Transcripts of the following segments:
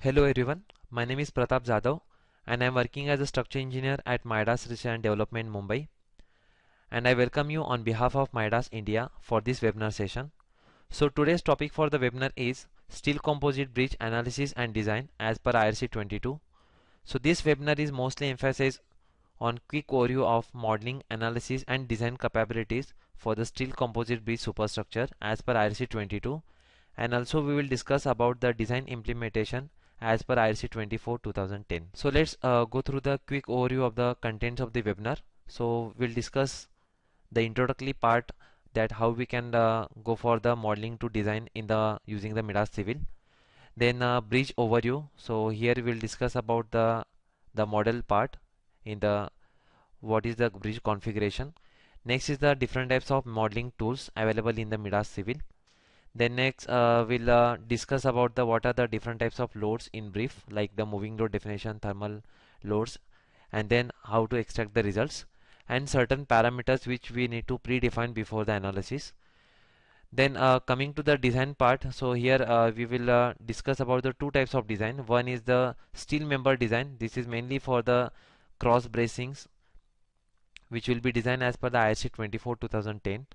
Hello everyone, my name is Pratap Jadhav and I am working as a structure engineer at MIDAS Research and Development Mumbai and I welcome you on behalf of MIDAS India for this webinar session. So today's topic for the webinar is Steel Composite Bridge Analysis and Design as per IRC 22. So this webinar is mostly emphasized on quick overview of modeling, analysis and design capabilities for the steel composite bridge superstructure as per IRC 22 and also we will discuss about the design implementation as per IRC 24 2010. So let's uh, go through the quick overview of the contents of the webinar. So we'll discuss the introductory part that how we can uh, go for the modeling to design in the using the Midas Civil. Then uh, bridge overview. So here we'll discuss about the the model part in the what is the bridge configuration. Next is the different types of modeling tools available in the Midas Civil then next uh, we'll uh, discuss about the what are the different types of loads in brief like the moving load definition thermal loads and then how to extract the results and certain parameters which we need to predefine before the analysis then uh, coming to the design part so here uh, we will uh, discuss about the two types of design one is the steel member design this is mainly for the cross bracings which will be designed as per the ISC 24 2010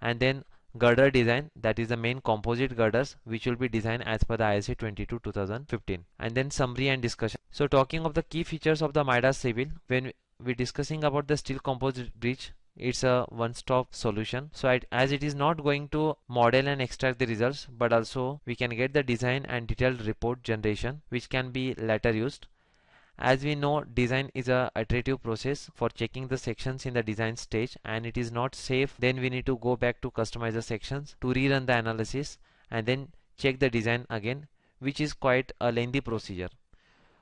and then girder design that is the main composite girders which will be designed as per the ISA 22 2015 and then summary and discussion. So talking of the key features of the Midas Civil when we're discussing about the steel composite bridge it's a one-stop solution so it, as it is not going to model and extract the results but also we can get the design and detailed report generation which can be later used as we know, design is a iterative process for checking the sections in the design stage and it is not safe. Then we need to go back to customize the sections to rerun the analysis and then check the design again, which is quite a lengthy procedure.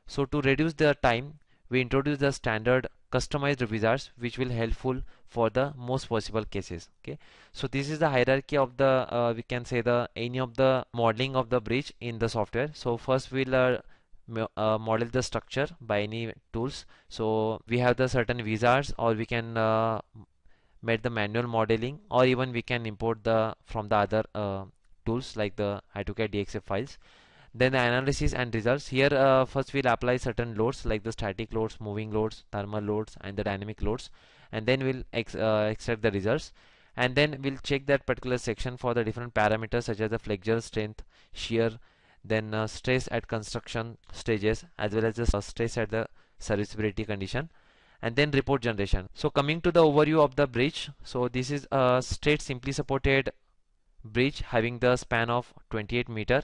So to reduce the time, we introduce the standard customized wizards which will helpful for the most possible cases okay so this is the hierarchy of the uh, we can say the any of the modeling of the bridge in the software so first we'll uh, uh, model the structure by any tools so we have the certain wizards or we can uh, make the manual modeling or even we can import the from the other uh, tools like the AutoCAD DXF files then the analysis and results here uh, first we'll apply certain loads like the static loads moving loads thermal loads and the dynamic loads and then we'll ex uh, extract the results and then we'll check that particular section for the different parameters such as the flexure strength shear then uh, stress at construction stages as well as the stress at the serviceability condition and then report generation. So coming to the overview of the bridge, so this is a straight simply supported bridge having the span of 28 meter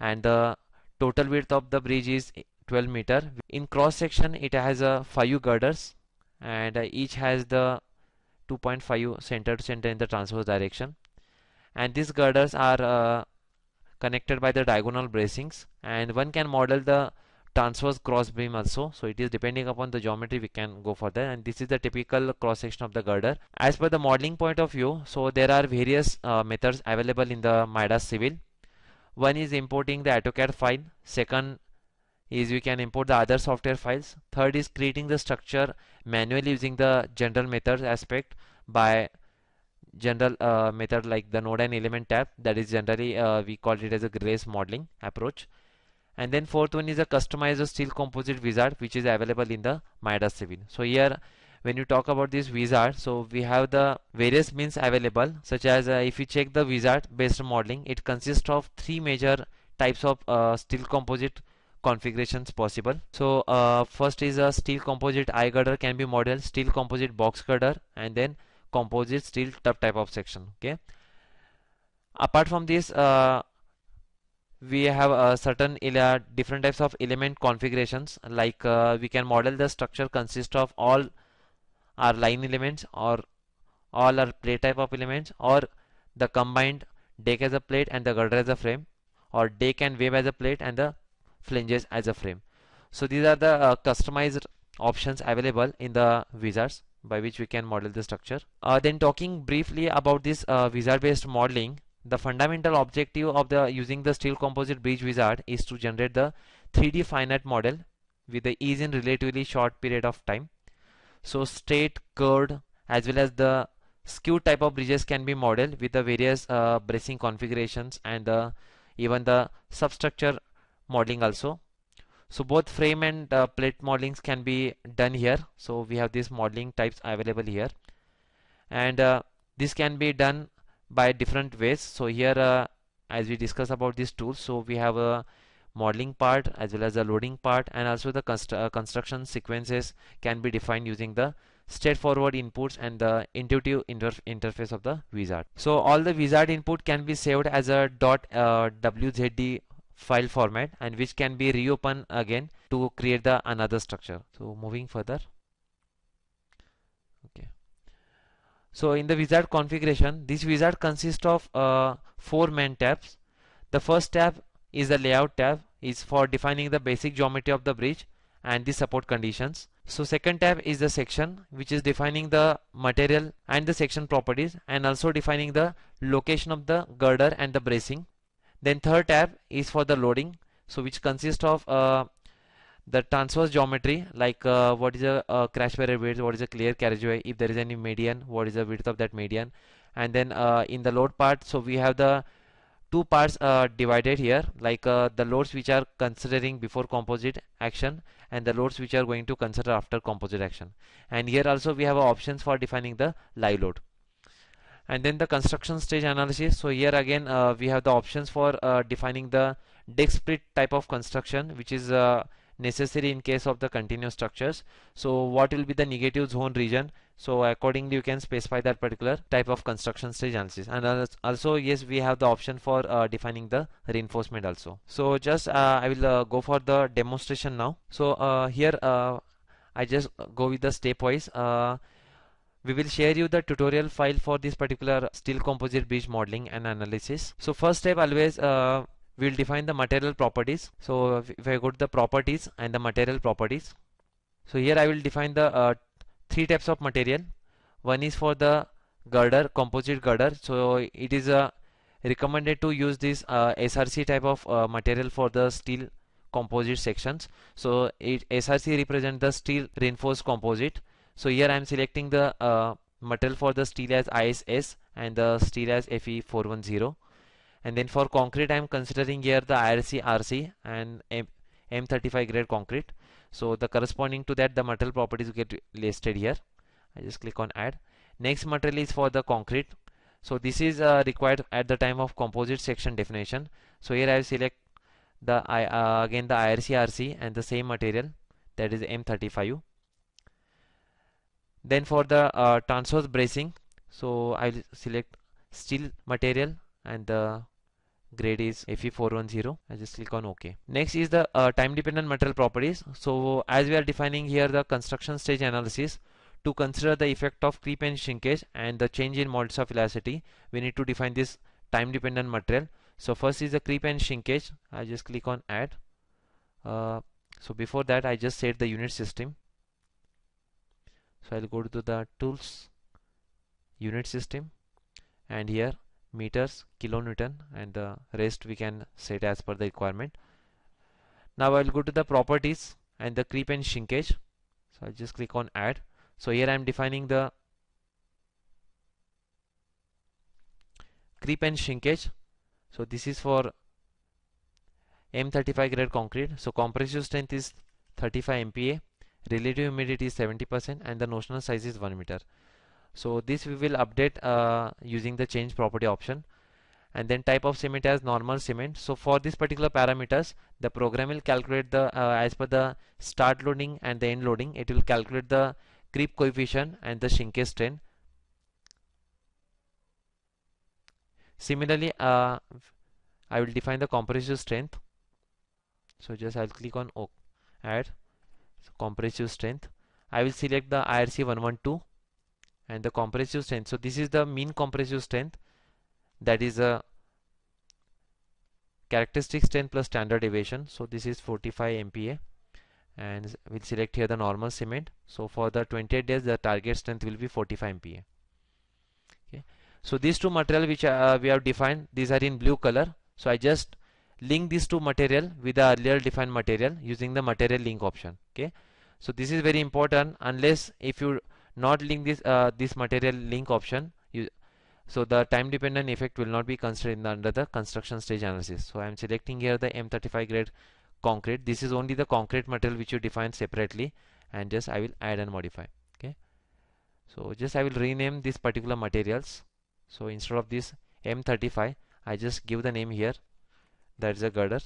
and the total width of the bridge is 12 meter. In cross section it has a uh, 5 girders and uh, each has the 2.5 center to center in the transverse direction and these girders are uh, connected by the diagonal bracings and one can model the transverse cross beam also so it is depending upon the geometry we can go further and this is the typical cross section of the girder as per the modeling point of view so there are various uh, methods available in the MIDAS civil one is importing the AutoCAD file second is you can import the other software files third is creating the structure manually using the general methods aspect by general uh, method like the node and element tab that is generally uh, we call it as a grace modeling approach and then fourth one is a customized steel composite wizard which is available in the midas 7 so here when you talk about this wizard so we have the various means available such as uh, if you check the wizard based modeling it consists of three major types of uh, steel composite configurations possible. So uh, first is a steel composite eye girder can be modeled, steel composite box girder and then composite steel type of section okay apart from this uh, we have a uh, certain different types of element configurations like uh, we can model the structure consist of all our line elements or all our plate type of elements or the combined deck as a plate and the girder as a frame or deck and wave as a plate and the flanges as a frame so these are the uh, customized options available in the wizards by which we can model the structure. Uh, then talking briefly about this uh, wizard based modeling, the fundamental objective of the using the steel composite bridge wizard is to generate the 3D finite model with the ease in relatively short period of time. So straight, curved as well as the skewed type of bridges can be modeled with the various uh, bracing configurations and the, uh, even the substructure modeling also. So both frame and uh, plate modelings can be done here. So we have these modeling types available here. And uh, this can be done by different ways. So here uh, as we discuss about these tools, so we have a modeling part as well as the loading part and also the constru uh, construction sequences can be defined using the straightforward inputs and the intuitive inter interface of the wizard. So all the wizard input can be saved as a uh, .wzd file format and which can be reopened again to create the another structure so moving further okay so in the wizard configuration this wizard consists of uh, four main tabs the first tab is the layout tab is for defining the basic geometry of the bridge and the support conditions so second tab is the section which is defining the material and the section properties and also defining the location of the girder and the bracing then third tab is for the loading, so which consists of uh, the transverse geometry, like uh, what is a, a crash barrier width, what is a clear carriageway, if there is any median, what is the width of that median, and then uh, in the load part, so we have the two parts uh, divided here, like uh, the loads which are considering before composite action and the loads which are going to consider after composite action. And here also we have options for defining the live load and then the construction stage analysis so here again uh, we have the options for uh, defining the deck split type of construction which is uh, necessary in case of the continuous structures so what will be the negative zone region so accordingly you can specify that particular type of construction stage analysis and also yes we have the option for uh, defining the reinforcement also so just uh, I will uh, go for the demonstration now so here I just go with the stepwise we will share you the tutorial file for this particular steel composite bridge modeling and analysis. So first step always uh, we will define the material properties. So if I go to the properties and the material properties. So here I will define the uh, three types of material. One is for the girder, composite girder. So it is uh, recommended to use this uh, SRC type of uh, material for the steel composite sections. So it, SRC represents the steel reinforced composite so here I am selecting the uh, material for the steel as ISS and the steel as FE410 and then for concrete I am considering here the IRC RC and M M35 grade concrete so the corresponding to that the material properties get listed here I just click on add next material is for the concrete so this is uh, required at the time of composite section definition so here I select the uh, again the IRC RC and the same material that is M35 then for the uh, transverse bracing so I'll select steel material and the grade is FE410 I just click on OK next is the uh, time dependent material properties so as we are defining here the construction stage analysis to consider the effect of creep and shrinkage and the change in modulus of elasticity we need to define this time dependent material so first is the creep and shrinkage I just click on add uh, so before that I just set the unit system so I'll go to the tools unit system and here meters kilonewton and the rest we can set as per the requirement now I'll go to the properties and the creep and shrinkage so I'll just click on add so here I'm defining the creep and shrinkage so this is for M35 grade concrete so compressive strength is 35 MPa relative humidity is 70% and the notional size is 1 meter so this we will update uh, using the change property option and then type of cement as normal cement so for this particular parameters the program will calculate the uh, as per the start loading and the end loading it will calculate the creep coefficient and the shrinkage strain similarly uh, I will define the compressive strength so just I'll click on OK add so compressive strength I will select the IRC 112 and the compressive strength so this is the mean compressive strength that is a characteristic strength plus standard deviation so this is 45 MPa and we'll select here the normal cement so for the 28 days the target strength will be 45 MPa okay so these two material which uh, we have defined these are in blue color so I just link these two material with the earlier defined material using the material link option okay so this is very important unless if you not link this uh, this material link option you, so the time dependent effect will not be considered the, under the construction stage analysis so I am selecting here the M35 grade concrete this is only the concrete material which you define separately and just I will add and modify okay so just I will rename these particular materials so instead of this M35 I just give the name here that's a girder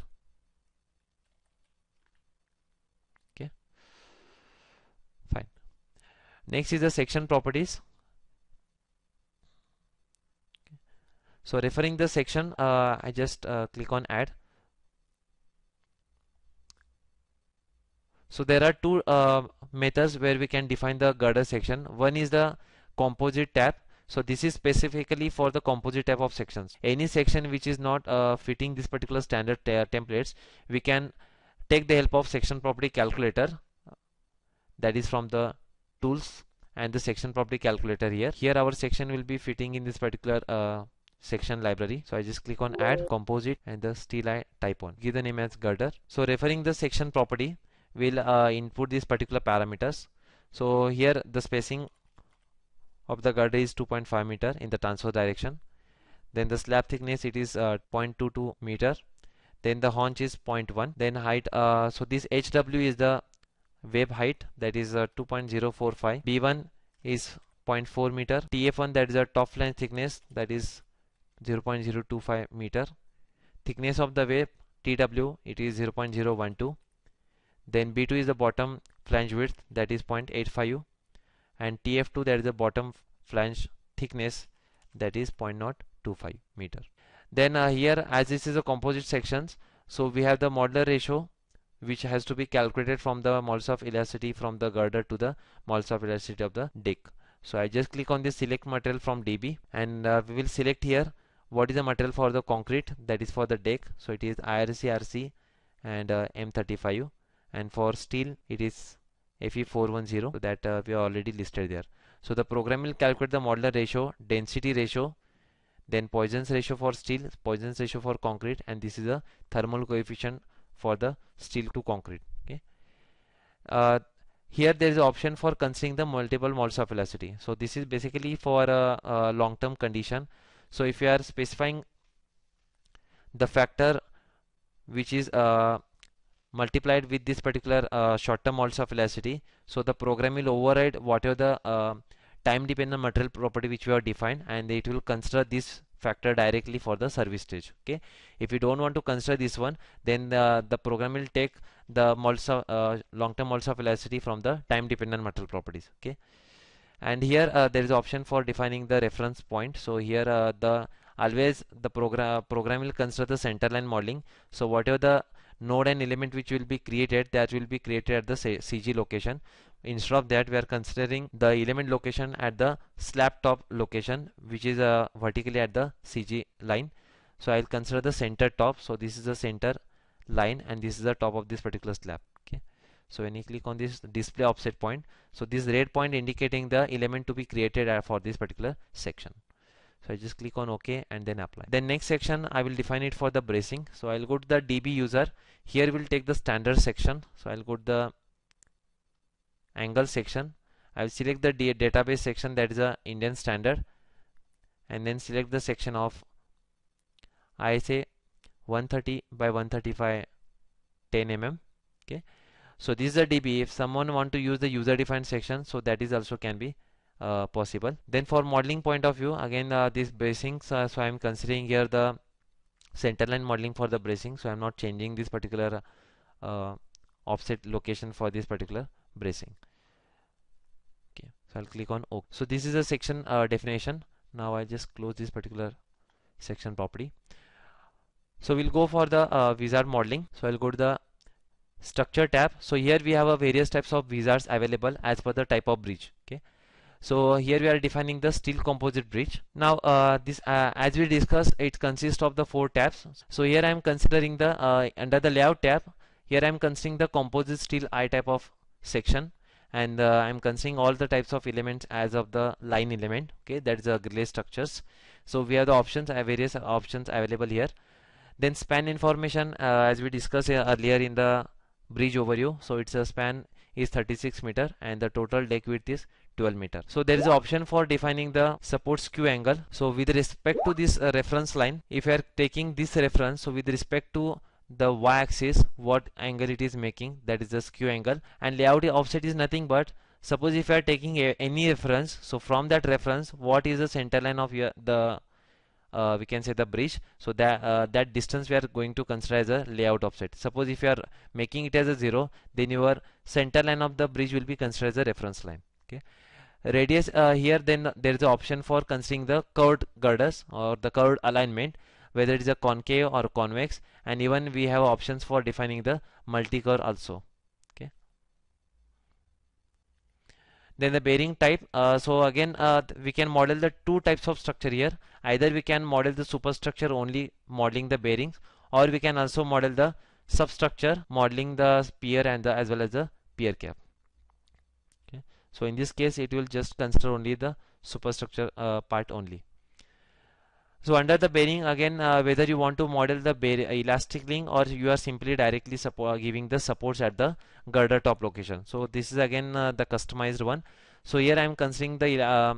okay fine next is the section properties okay. so referring the section uh, I just uh, click on add so there are two uh, methods where we can define the girder section one is the composite tab so this is specifically for the composite type of sections any section which is not uh, fitting this particular standard templates we can take the help of section property calculator that is from the tools and the section property calculator here here our section will be fitting in this particular uh, section library so I just click on add composite and the steel I type on give the name as girder so referring the section property will uh, input these particular parameters so here the spacing of the girder is 2.5 meter in the transfer direction then the slab thickness it is uh, 0.22 meter then the haunch is 0.1 then height uh, so this hw is the wave height that is uh, 2.045 b1 is 0.4 meter tf1 that is the top flange thickness that is 0.025 meter thickness of the wave tw it is 0.012 then b2 is the bottom flange width that is 0.85 and TF2 there is a bottom flange thickness that is 0.025 meter. Then uh, here as this is a composite sections so we have the modular ratio which has to be calculated from the moles of elasticity from the girder to the moles of elasticity of the deck. So I just click on the select material from DB and uh, we will select here what is the material for the concrete that is for the deck. So it is IRCRC and uh, M35 and for steel it is FE410 so that uh, we already listed there. So the program will calculate the modular ratio, density ratio, then Poisson's ratio for steel, Poisson's ratio for concrete and this is the thermal coefficient for the steel to concrete. Okay. Uh, here there is option for considering the multiple modes of velocity. So this is basically for a, uh, uh, long-term condition. So if you are specifying the factor which is uh, multiplied with this particular uh, short-term also of elasticity. So the program will override whatever the uh, time-dependent material property which we have defined and it will consider this factor directly for the service stage. Okay. If you don't want to consider this one, then the, the program will take the also uh, long-term also of elasticity from the time-dependent material properties. Okay. And here uh, there is option for defining the reference point. So here uh, the always the program program will consider the centerline modeling. So whatever the node and element which will be created that will be created at the CG location instead of that we are considering the element location at the slab top location which is uh, vertically at the CG line so I'll consider the center top so this is the center line and this is the top of this particular slab so when you click on this display offset point so this red point indicating the element to be created for this particular section so I just click on OK and then apply then next section I will define it for the bracing so I'll go to the DB user here we'll take the standard section so I'll go to the angle section I'll select the database section that is a Indian standard and then select the section of I say 130 by 135 10 mm okay so this is a DB if someone want to use the user defined section so that is also can be uh, possible then for modeling point of view again uh, these bracings uh, so I'm considering here the centerline modeling for the bracing so I'm not changing this particular uh, offset location for this particular bracing okay so I'll click on OK so this is a section uh, definition now I just close this particular section property so we'll go for the uh, wizard modeling. So I'll go to the structure tab. So here we have a various types of wizards available as per the type of bridge. Okay so here we are defining the steel composite bridge now uh, this uh, as we discussed it consists of the four tabs so here I am considering the uh, under the layout tab here I am considering the composite steel I type of section and uh, I am considering all the types of elements as of the line element okay that is the relay structures so we have the options uh, various options available here then span information uh, as we discussed earlier in the bridge overview so it's a span is 36 meter and the total deck width is 12 meter so there is an option for defining the support skew angle so with respect to this uh, reference line if you are taking this reference so with respect to the y-axis what angle it is making that is the skew angle and layout offset is nothing but suppose if you are taking a, any reference so from that reference what is the center line of your the uh, we can say the bridge so that uh, that distance we are going to consider as a layout offset suppose if you are making it as a zero then your center line of the bridge will be considered as a reference line okay radius uh, here then there is an option for considering the curved girders or the curved alignment whether it is a concave or convex and even we have options for defining the multi-curve also okay then the bearing type uh, so again uh, we can model the two types of structure here either we can model the superstructure only modeling the bearings or we can also model the substructure modeling the pier and the as well as the pier cap so in this case it will just consider only the superstructure uh, part only so under the bearing again uh, whether you want to model the elastic link or you are simply directly uh, giving the supports at the girder top location so this is again uh, the customized one so here I am considering the uh,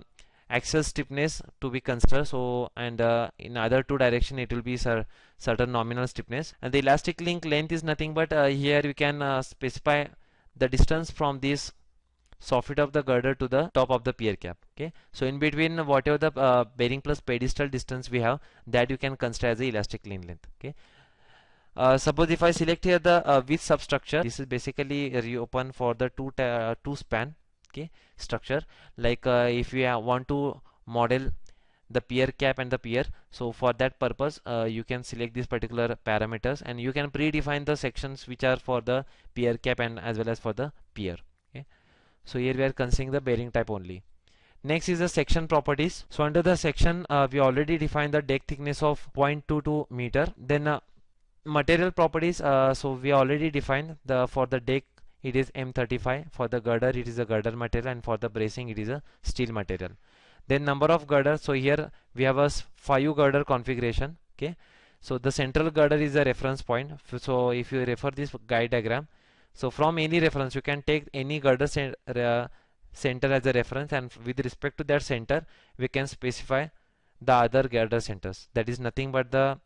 axial stiffness to be considered so and uh, in other two direction it will be certain nominal stiffness and the elastic link length is nothing but uh, here we can uh, specify the distance from this soffit of the girder to the top of the pier cap okay so in between whatever the uh, bearing plus pedestal distance we have that you can consider as the elastic lane length okay uh, suppose if I select here the uh, width substructure this is basically reopen for the two uh, two span okay structure like uh, if we want to model the pier cap and the pier so for that purpose uh, you can select these particular parameters and you can predefine the sections which are for the pier cap and as well as for the pier so here we are considering the bearing type only. Next is the section properties. So under the section, uh, we already defined the deck thickness of 0.22 meter. Then uh, material properties. Uh, so we already defined the for the deck it is M35. For the girder it is a girder material and for the bracing it is a steel material. Then number of girder. So here we have a 5 girder configuration. Okay. So the central girder is the reference point. So if you refer this guide diagram, so from any reference, you can take any girder center as a reference and with respect to that center, we can specify the other girder centers. That is nothing but the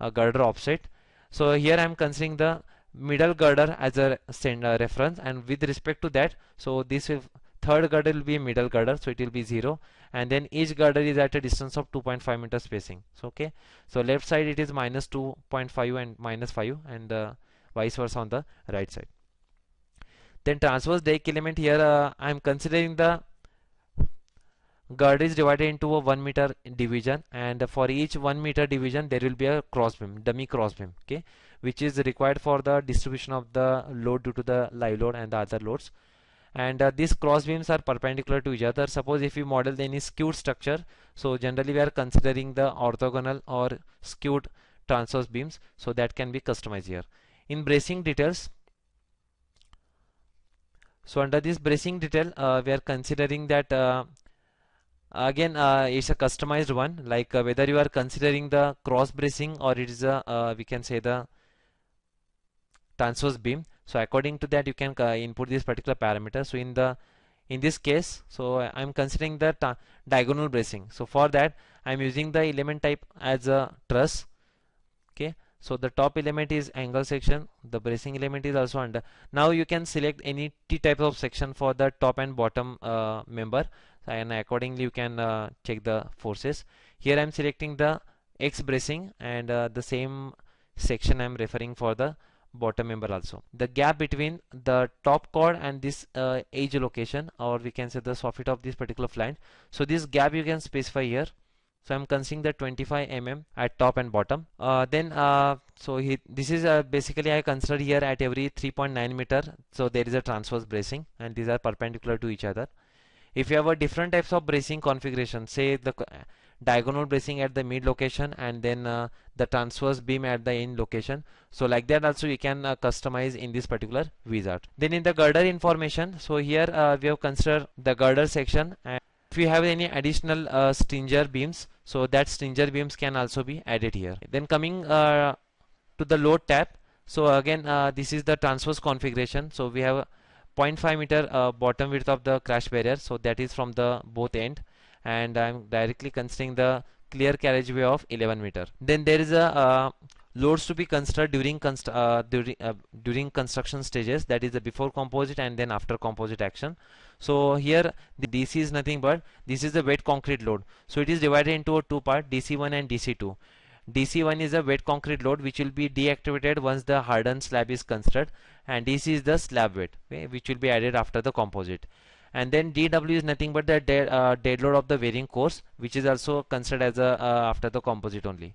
uh, girder offset. So here I am considering the middle girder as a center uh, reference and with respect to that, so this will, third girder will be middle girder, so it will be 0 and then each girder is at a distance of 2.5 meter spacing. So okay, so left side it is minus 2.5 and minus 5 and uh, vice versa on the right side. Then transverse deck element here uh, I am considering the guard is divided into a 1 meter division and for each 1 meter division there will be a cross beam, dummy beam, okay which is required for the distribution of the load due to the live load and the other loads and uh, these beams are perpendicular to each other suppose if we model any skewed structure so generally we are considering the orthogonal or skewed transverse beams so that can be customized here in bracing details so under this bracing detail, uh, we are considering that uh, again uh, it's a customized one like uh, whether you are considering the cross bracing or it is a uh, we can say the transverse beam. So according to that you can uh, input this particular parameter. So in the in this case so I'm considering the diagonal bracing. So for that I'm using the element type as a truss okay so the top element is angle section the bracing element is also under now you can select any t type of section for the top and bottom uh, member and accordingly you can uh, check the forces here I'm selecting the X bracing and uh, the same section I'm referring for the bottom member also the gap between the top chord and this uh, edge location or we can say the soffit of this particular flange so this gap you can specify here so I'm considering the 25 mm at top and bottom. Uh, then uh, so he, this is uh, basically I consider here at every 3.9 meter. So there is a transverse bracing and these are perpendicular to each other. If you have a different types of bracing configuration, say the diagonal bracing at the mid location and then uh, the transverse beam at the end location. So like that also you can uh, customize in this particular wizard. Then in the girder information, so here uh, we have considered the girder section and if we have any additional uh, stringer beams so that stringer beams can also be added here then coming uh, to the load tab so again uh, this is the transverse configuration so we have 0.5 meter uh, bottom width of the crash barrier so that is from the both end and I'm directly considering the clear carriageway of 11 meter then there is a uh, loads to be considered during const uh, during during construction stages that is the before composite and then after composite action so here the DC is nothing but this is the wet concrete load. So it is divided into two part DC1 and DC2. DC1 is a wet concrete load which will be deactivated once the hardened slab is constructed and DC is the slab weight okay, which will be added after the composite and then DW is nothing but the dead, uh, dead load of the varying course which is also considered as a uh, after the composite only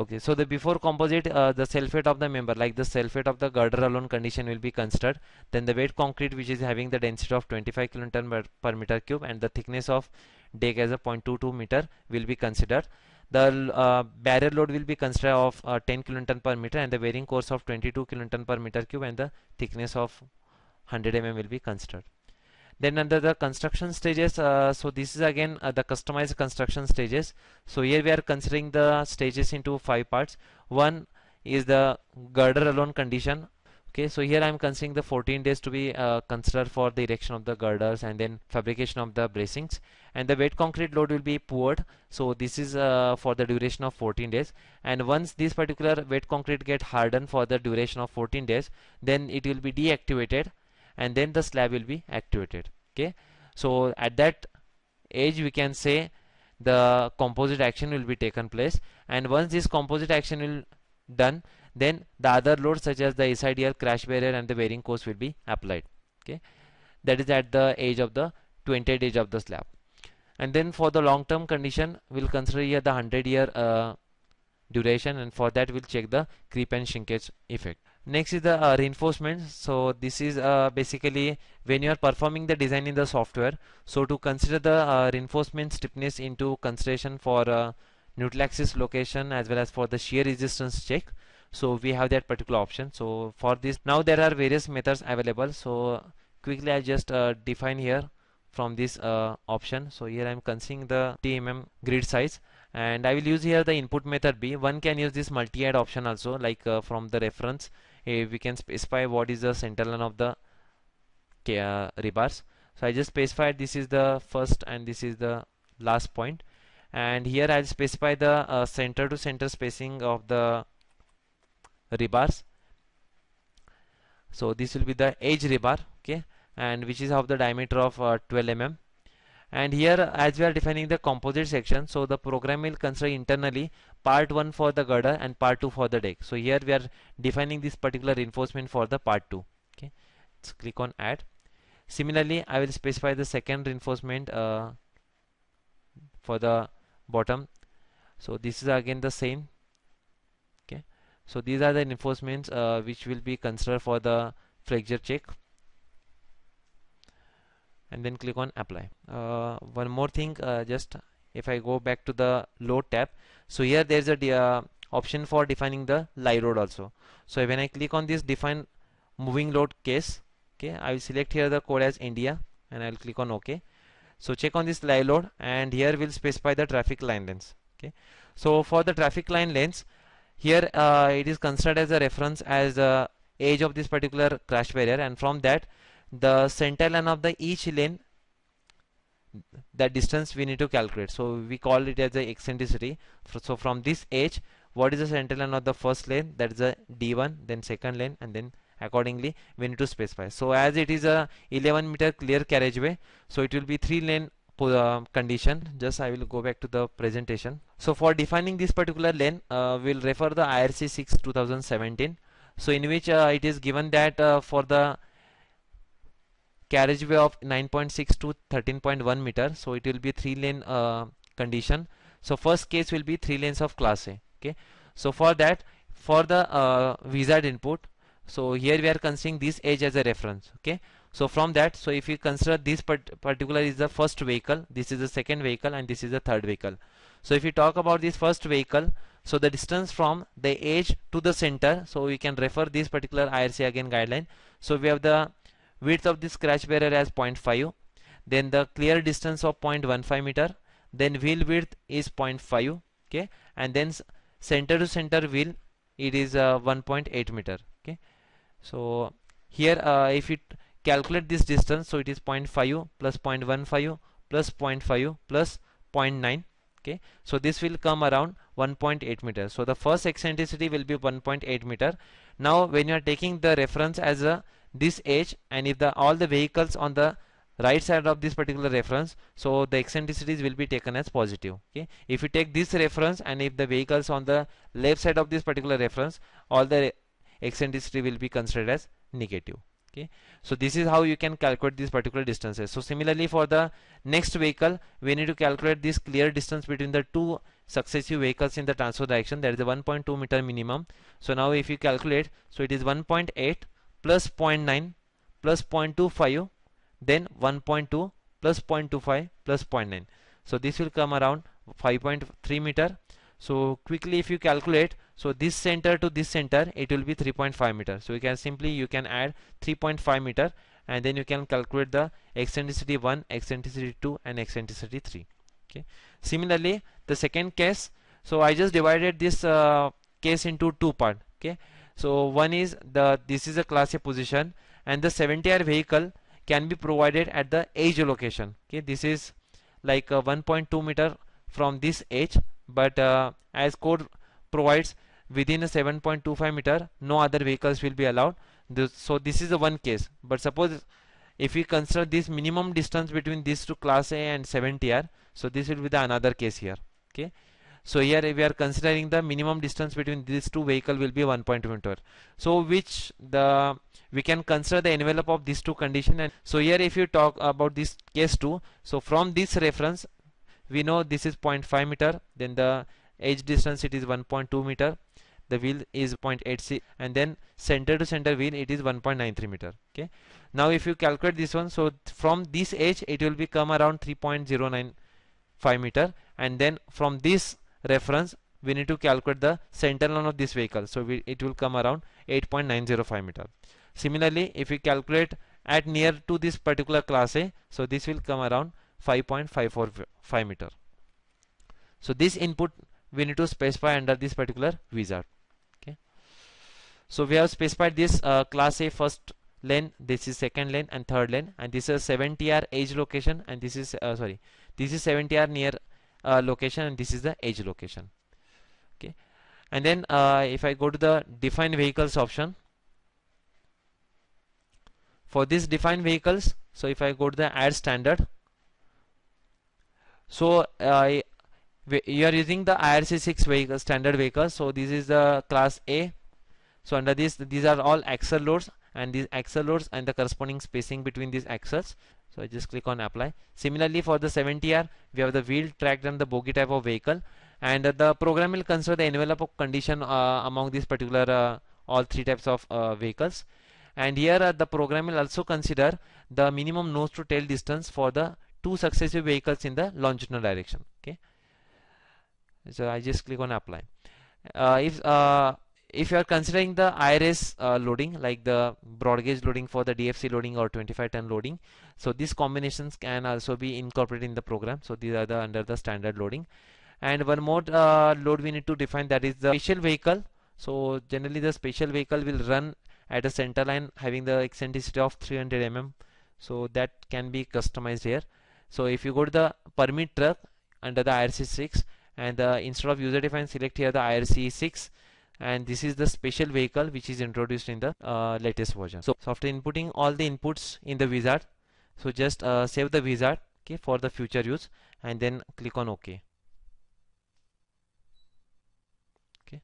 okay so the before composite uh, the sulfate of the member like the sulfate of the girder alone condition will be considered then the weight concrete which is having the density of 25 kiloton per, per meter cube and the thickness of deck as a 0.22 meter will be considered the uh, barrier load will be considered of uh, 10 kiloton per meter and the varying course of 22 kiloton per meter cube and the thickness of 100 mm will be considered then under the construction stages uh, so this is again uh, the customized construction stages so here we are considering the stages into five parts one is the girder alone condition okay so here I'm considering the 14 days to be uh, considered for the erection of the girders and then fabrication of the bracings and the wet concrete load will be poured so this is uh, for the duration of 14 days and once this particular wet concrete get hardened for the duration of 14 days then it will be deactivated and then the slab will be activated okay so at that age we can say the composite action will be taken place and once this composite action will done then the other loads such as the SIDL crash barrier and the bearing course will be applied okay that is at the age of the 20th age of the slab and then for the long term condition we'll consider here the 100 year uh, duration and for that we'll check the creep and shrinkage effect next is the uh, reinforcement so this is uh, basically when you are performing the design in the software so to consider the uh, reinforcement stiffness into consideration for uh, neutral axis location as well as for the shear resistance check so we have that particular option so for this now there are various methods available so quickly I just uh, define here from this uh, option so here I'm considering the TMM grid size and I will use here the input method B one can use this multi-add option also like uh, from the reference we can specify what is the center line of the uh, rebars so I just specified this is the first and this is the last point and here I'll specify the uh, center to center spacing of the rebars so this will be the edge rebar okay and which is of the diameter of uh, 12 mm and here as we are defining the composite section so the program will consider internally part 1 for the girder and part 2 for the deck. So here we are defining this particular reinforcement for the part 2. Okay, let's click on add. Similarly, I will specify the second reinforcement uh, for the bottom. So this is again the same. Okay, so these are the reinforcements uh, which will be considered for the flexure check and then click on apply uh, one more thing uh, just if I go back to the load tab so here there's a uh, option for defining the live load also so when I click on this define moving load case okay I will select here the code as India and I'll click on OK so check on this live load and here we'll specify the traffic line length okay so for the traffic line length here uh, it is considered as a reference as the age of this particular crash barrier and from that the center line of the each lane that distance we need to calculate so we call it as the eccentricity so from this edge what is the center line of the first lane that is the d1 then second lane and then accordingly we need to specify so as it is a 11 meter clear carriageway so it will be three lane uh, condition just I will go back to the presentation so for defining this particular lane uh, we'll refer the IRC 6 2017 so in which uh, it is given that uh, for the carriageway of 9.6 to 13.1 meter so it will be three lane uh, condition so first case will be three lanes of class A okay so for that for the uh, wizard input so here we are considering this edge as a reference okay so from that so if you consider this part particular is the first vehicle this is the second vehicle and this is the third vehicle so if you talk about this first vehicle so the distance from the edge to the center so we can refer this particular IRC again guideline so we have the width of this crash barrier as 0.5 then the clear distance of 0.15 meter then wheel width is 0.5 okay and then center to center wheel it is uh, 1.8 meter okay so here uh, if you calculate this distance so it is 0.5 plus 0.15 plus 0.5 plus 0.9 okay so this will come around 1.8 meter so the first eccentricity will be 1.8 meter now when you are taking the reference as a this edge and if the all the vehicles on the right side of this particular reference so the eccentricities will be taken as positive okay if you take this reference and if the vehicles on the left side of this particular reference all the eccentricity will be considered as negative okay so this is how you can calculate these particular distances so similarly for the next vehicle we need to calculate this clear distance between the two successive vehicles in the transfer direction that is a 1.2 meter minimum so now if you calculate so it is 1.8 plus 0.9 plus 0.25 then 1.2 plus 0.25 plus 0.9 so this will come around 5.3 meter so quickly if you calculate so this center to this center it will be 3.5 meter so you can simply you can add 3.5 meter and then you can calculate the eccentricity 1 eccentricity 2 and eccentricity 3 okay similarly the second case so I just divided this uh, case into two part okay so one is the this is a class A position and the 70R vehicle can be provided at the edge location okay this is like uh, 1.2 meter from this edge but uh, as code provides within a 7.25 meter no other vehicles will be allowed this, so this is the one case but suppose if we consider this minimum distance between these two class A and 70R so this will be the another case here okay so here we are considering the minimum distance between these two vehicle will be 1.1 meter so which the we can consider the envelope of these two condition and so here if you talk about this case 2 so from this reference we know this is 0.5 meter then the edge distance it is 1.2 meter the wheel is c and then center to center wheel it is 1.93 meter okay now if you calculate this one so from this edge it will become around 3.095 meter and then from this reference we need to calculate the center line of this vehicle so we, it will come around 8.905 meter similarly if we calculate at near to this particular class A so this will come around 5.545 meter so this input we need to specify under this particular wizard okay so we have specified this uh, class A first lane this is second lane and third lane and this is 7 tr edge location and this is uh, sorry this is 7 tr near uh, location and this is the edge location okay and then uh, if I go to the define vehicles option for this define vehicles so if I go to the add standard so uh, you are using the IRC 6 vehicle standard vehicle so this is the class A so under this these are all axle loads and these axle loads and the corresponding spacing between these axles so I just click on apply. Similarly for the 70R, we have the wheel, tracked and the bogie type of vehicle and uh, the program will consider the envelope of condition uh, among these particular uh, all three types of uh, vehicles and here uh, the program will also consider the minimum nose to tail distance for the two successive vehicles in the longitudinal direction okay so I just click on apply uh, if if you are considering the IRS uh, loading like the broad gauge loading for the DFC loading or 25 ton loading so these combinations can also be incorporated in the program so these are the under the standard loading and one more uh, load we need to define that is the special vehicle so generally the special vehicle will run at a center line having the eccentricity of 300 mm so that can be customized here so if you go to the permit truck under the IRC 6 and the, uh, instead of user defined select here the IRC 6 and this is the special vehicle which is introduced in the uh, latest version so after inputting all the inputs in the wizard so just uh, save the wizard okay for the future use and then click on ok okay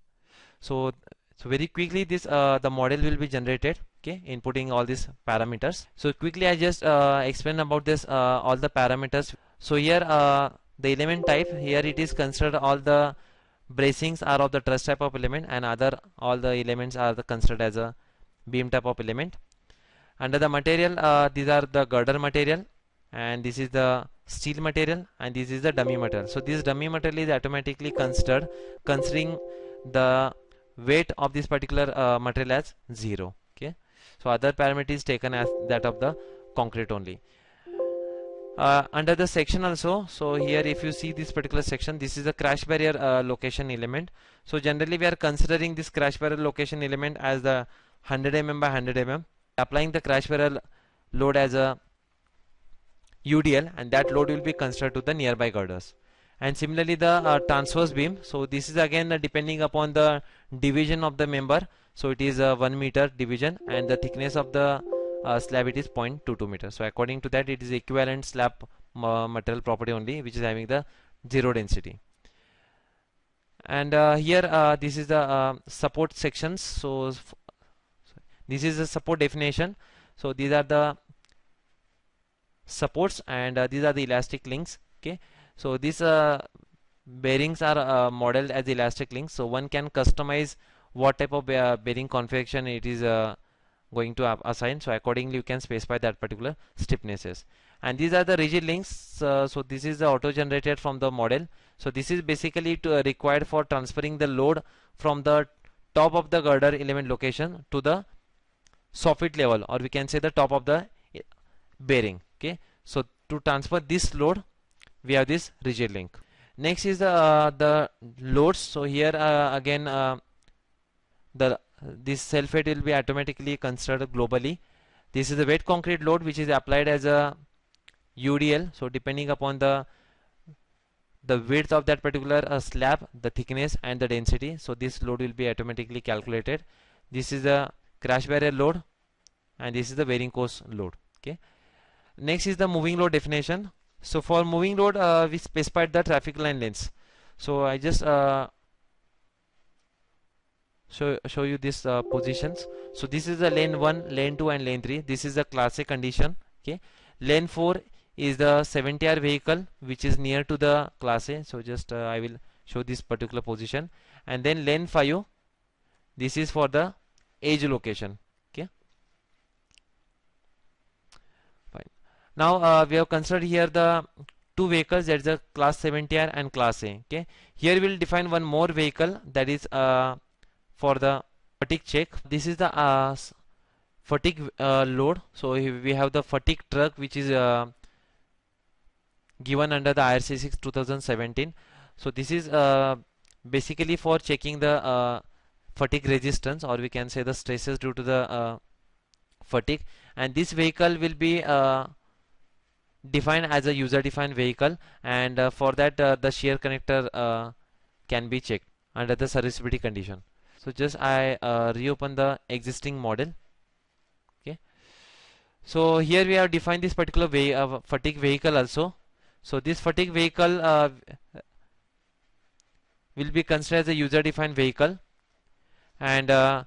so so very quickly this uh, the model will be generated okay inputting all these parameters so quickly i just uh, explain about this uh, all the parameters so here uh, the element type here it is considered all the bracings are of the truss type of element and other all the elements are the considered as a beam type of element under the material uh, these are the girder material and this is the steel material and this is the dummy material so this dummy material is automatically considered considering the weight of this particular uh, material as zero okay so other parameters taken as that of the concrete only uh, under the section also so here if you see this particular section this is a crash barrier uh, location element so generally we are considering this crash barrier location element as the 100 mm by 100 mm applying the crash barrier load as a UDL and that load will be considered to the nearby girders and similarly the uh, transverse beam so this is again uh, depending upon the division of the member so it is a 1 meter division and the thickness of the uh, slab it is 0.22 meter so according to that it is equivalent slab uh, material property only which is having the zero density and uh, here uh, this is the uh, support sections so this is the support definition so these are the supports and uh, these are the elastic links okay so these bearings are modeled as elastic links so one can customize what type of bearing configuration it is uh, going to assign so accordingly you can specify that particular stiffnesses and these are the rigid links uh, so this is the auto generated from the model so this is basically to, uh, required for transferring the load from the top of the girder element location to the soffit level or we can say the top of the eh, bearing okay so to transfer this load we have this rigid link next is uh, the loads so here uh, again uh, the this sulfate will be automatically considered globally this is the wet concrete load which is applied as a UDL so depending upon the the width of that particular uh, slab the thickness and the density so this load will be automatically calculated this is the crash barrier load and this is the varying course load okay next is the moving load definition so for moving load uh, we specified the traffic line lengths so I just uh, show, show you these uh, positions so this is the lane 1 lane 2 and lane 3 this is the class a condition okay lane 4 is the 70R vehicle which is near to the class A so just uh, I will show this particular position and then lane 5 this is for the age location okay fine now uh, we have considered here the two vehicles that is the class 70R and class A okay here we'll define one more vehicle that is uh, for the fatigue check. This is the uh, fatigue uh, load. So we have the fatigue truck which is uh, given under the IRC 6 2017. So this is uh, basically for checking the uh, fatigue resistance or we can say the stresses due to the uh, fatigue and this vehicle will be defined as a user defined vehicle and for that the shear connector can be checked under the serviceability condition so just I uh, reopen the existing model okay so here we have defined this particular way of uh, fatigue vehicle also so this fatigue vehicle uh, will be considered as a user defined vehicle and uh,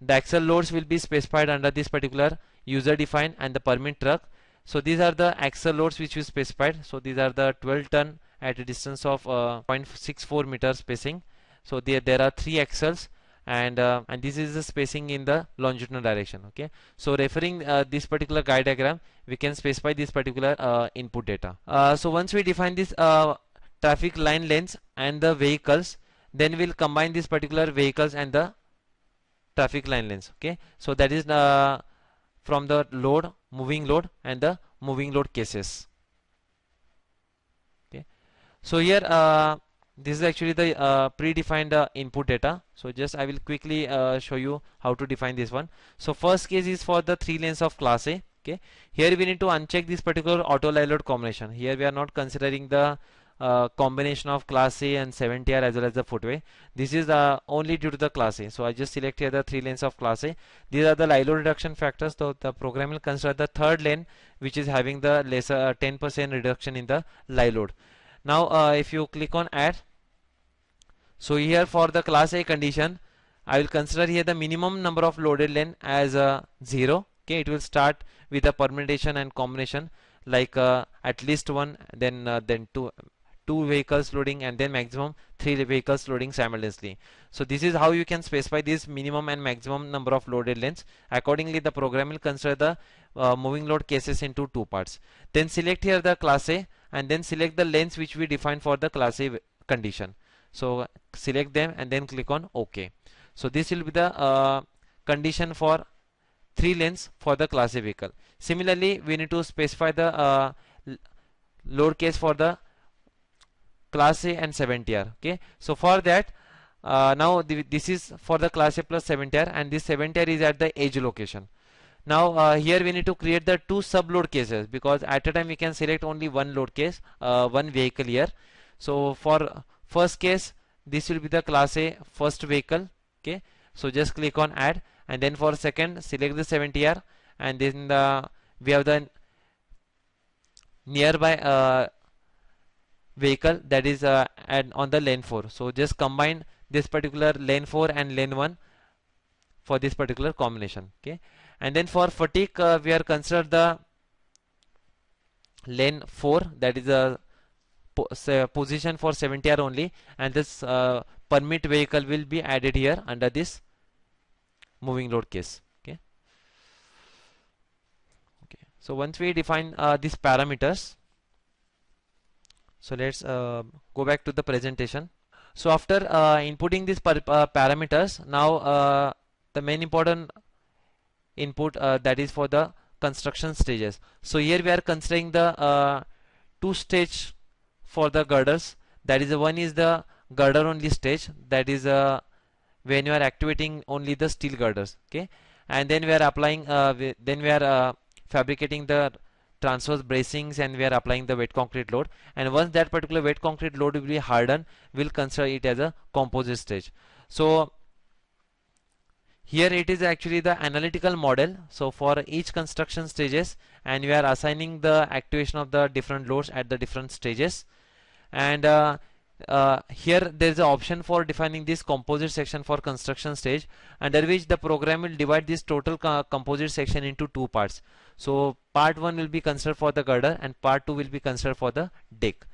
the axle loads will be specified under this particular user defined and the permit truck so these are the axle loads which we specified so these are the 12 ton at a distance of uh, 0.64 meter spacing so there there are three axles and uh, and this is the spacing in the longitudinal direction okay so referring uh, this particular guide diagram we can specify this particular uh, input data uh, so once we define this uh, traffic line length and the vehicles then we'll combine these particular vehicles and the traffic line length. okay so that is uh, from the load moving load and the moving load cases okay so here this is actually the uh, predefined uh, input data so just I will quickly uh, show you how to define this one so first case is for the three lanes of class A okay here we need to uncheck this particular auto payload combination here we are not considering the uh, combination of class A and 70R as well as the footway this is uh, only due to the class A so I just select here the three lanes of class A these are the LILO reduction factors so the program will consider the third lane which is having the lesser 10% uh, reduction in the LILO load now uh, if you click on add so here for the class a condition I will consider here the minimum number of loaded lane as uh, 0 okay it will start with a permutation and combination like uh, at least one then uh, then two two vehicles loading and then maximum three vehicles loading simultaneously so this is how you can specify this minimum and maximum number of loaded lanes accordingly the program will consider the uh, moving load cases into two parts then select here the class A and then select the lens which we define for the class A condition so select them and then click on OK so this will be the uh, condition for three lens for the class A vehicle similarly we need to specify the uh, load case for the class A and 7TR okay so for that uh, now this is for the class A plus 7TR and this 7TR is at the edge location now uh, here we need to create the two sub load cases because at a time we can select only one load case uh, one vehicle here so for first case this will be the class a first vehicle okay so just click on add and then for second select the 70R and then the we have the nearby uh, vehicle that is uh, on the lane 4 so just combine this particular lane 4 and lane 1 for this particular combination okay and then for fatigue uh, we are considered the lane 4 that is the po position for 70 hour only and this uh, permit vehicle will be added here under this moving load case okay okay so once we define uh, these parameters so let's uh, go back to the presentation so after uh, inputting these uh, parameters now the main important input uh, that is for the construction stages so here we are considering the uh, two stage for the girders that is the one is the girder only stage that is uh, when you are activating only the steel girders okay and then we are applying uh, we, then we are uh, fabricating the transverse bracings and we are applying the wet concrete load and once that particular wet concrete load will be hardened we'll consider it as a composite stage so here it is actually the analytical model so for each construction stages and we are assigning the activation of the different loads at the different stages and uh, uh, here there is an option for defining this composite section for construction stage under which the program will divide this total co composite section into two parts so part one will be considered for the girder and part two will be considered for the deck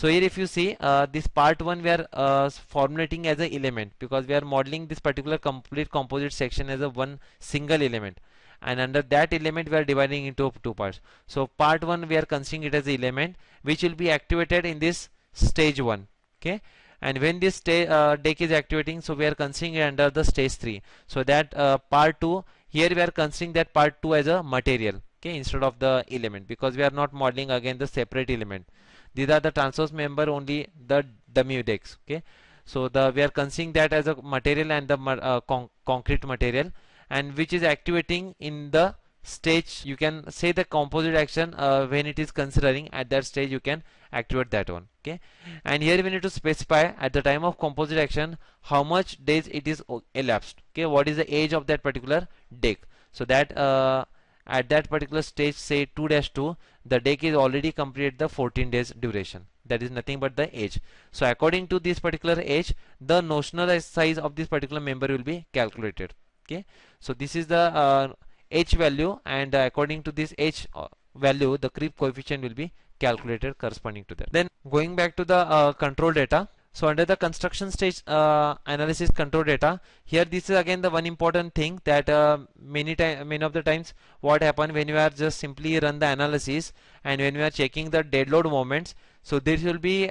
so here if you see uh, this part 1 we are uh, formulating as an element because we are modeling this particular complete composite section as a one single element and under that element we are dividing into two parts so part 1 we are considering it as an element which will be activated in this stage 1 okay and when this uh, deck is activating so we are considering it under the stage 3 so that uh, part 2 here we are considering that part 2 as a material okay instead of the element because we are not modeling again the separate element these are the transverse member only the the mutex okay so the we are considering that as a material and the uh, con concrete material and which is activating in the stage you can say the composite action uh, when it is considering at that stage you can activate that one okay and here we need to specify at the time of composite action how much days it is elapsed okay what is the age of that particular deck so that uh, at that particular stage say 2 2 the deck is already completed the 14 days duration that is nothing but the age so according to this particular age the notional size of this particular member will be calculated okay so this is the uh, age value and uh, according to this age uh, value the creep coefficient will be calculated corresponding to that then going back to the uh, control data so under the construction stage uh, analysis control data here this is again the one important thing that uh, many time many of the times what happen when you are just simply run the analysis and when you are checking the dead load moments so this will be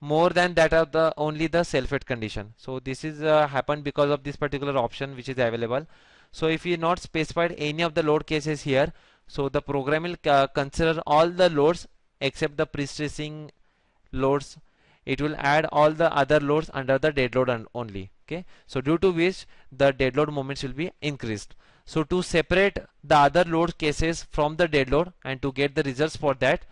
more than that of the only the self fit condition so this is uh, happened because of this particular option which is available so if you not specified any of the load cases here so the program will uh, consider all the loads except the pre-stressing loads it will add all the other loads under the dead load only okay so due to which the dead load moments will be increased so to separate the other load cases from the dead load and to get the results for that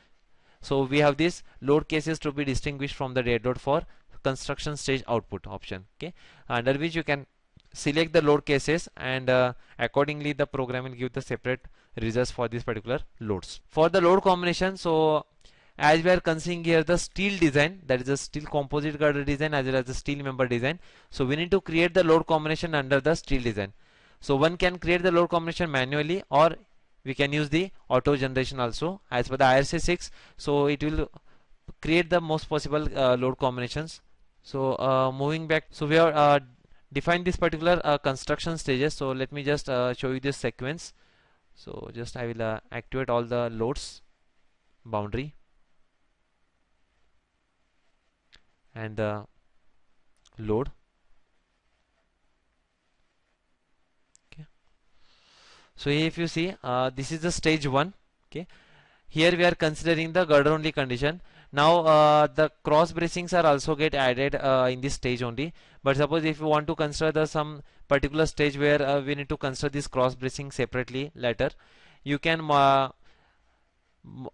so we have these load cases to be distinguished from the dead load for construction stage output option okay under which you can select the load cases and uh, accordingly the program will give the separate results for these particular loads for the load combination so as we are considering here the steel design that is a steel composite girder design as well as the steel member design so we need to create the load combination under the steel design so one can create the load combination manually or we can use the auto generation also as per the IRC6 so it will create the most possible uh, load combinations so uh, moving back so we are uh, defined this particular uh, construction stages so let me just uh, show you this sequence so just I will uh, activate all the loads boundary and the load okay so if you see uh, this is the stage one okay here we are considering the girder only condition now uh, the cross bracings are also get added uh, in this stage only but suppose if you want to consider the some particular stage where uh, we need to consider this cross bracing separately later you can uh,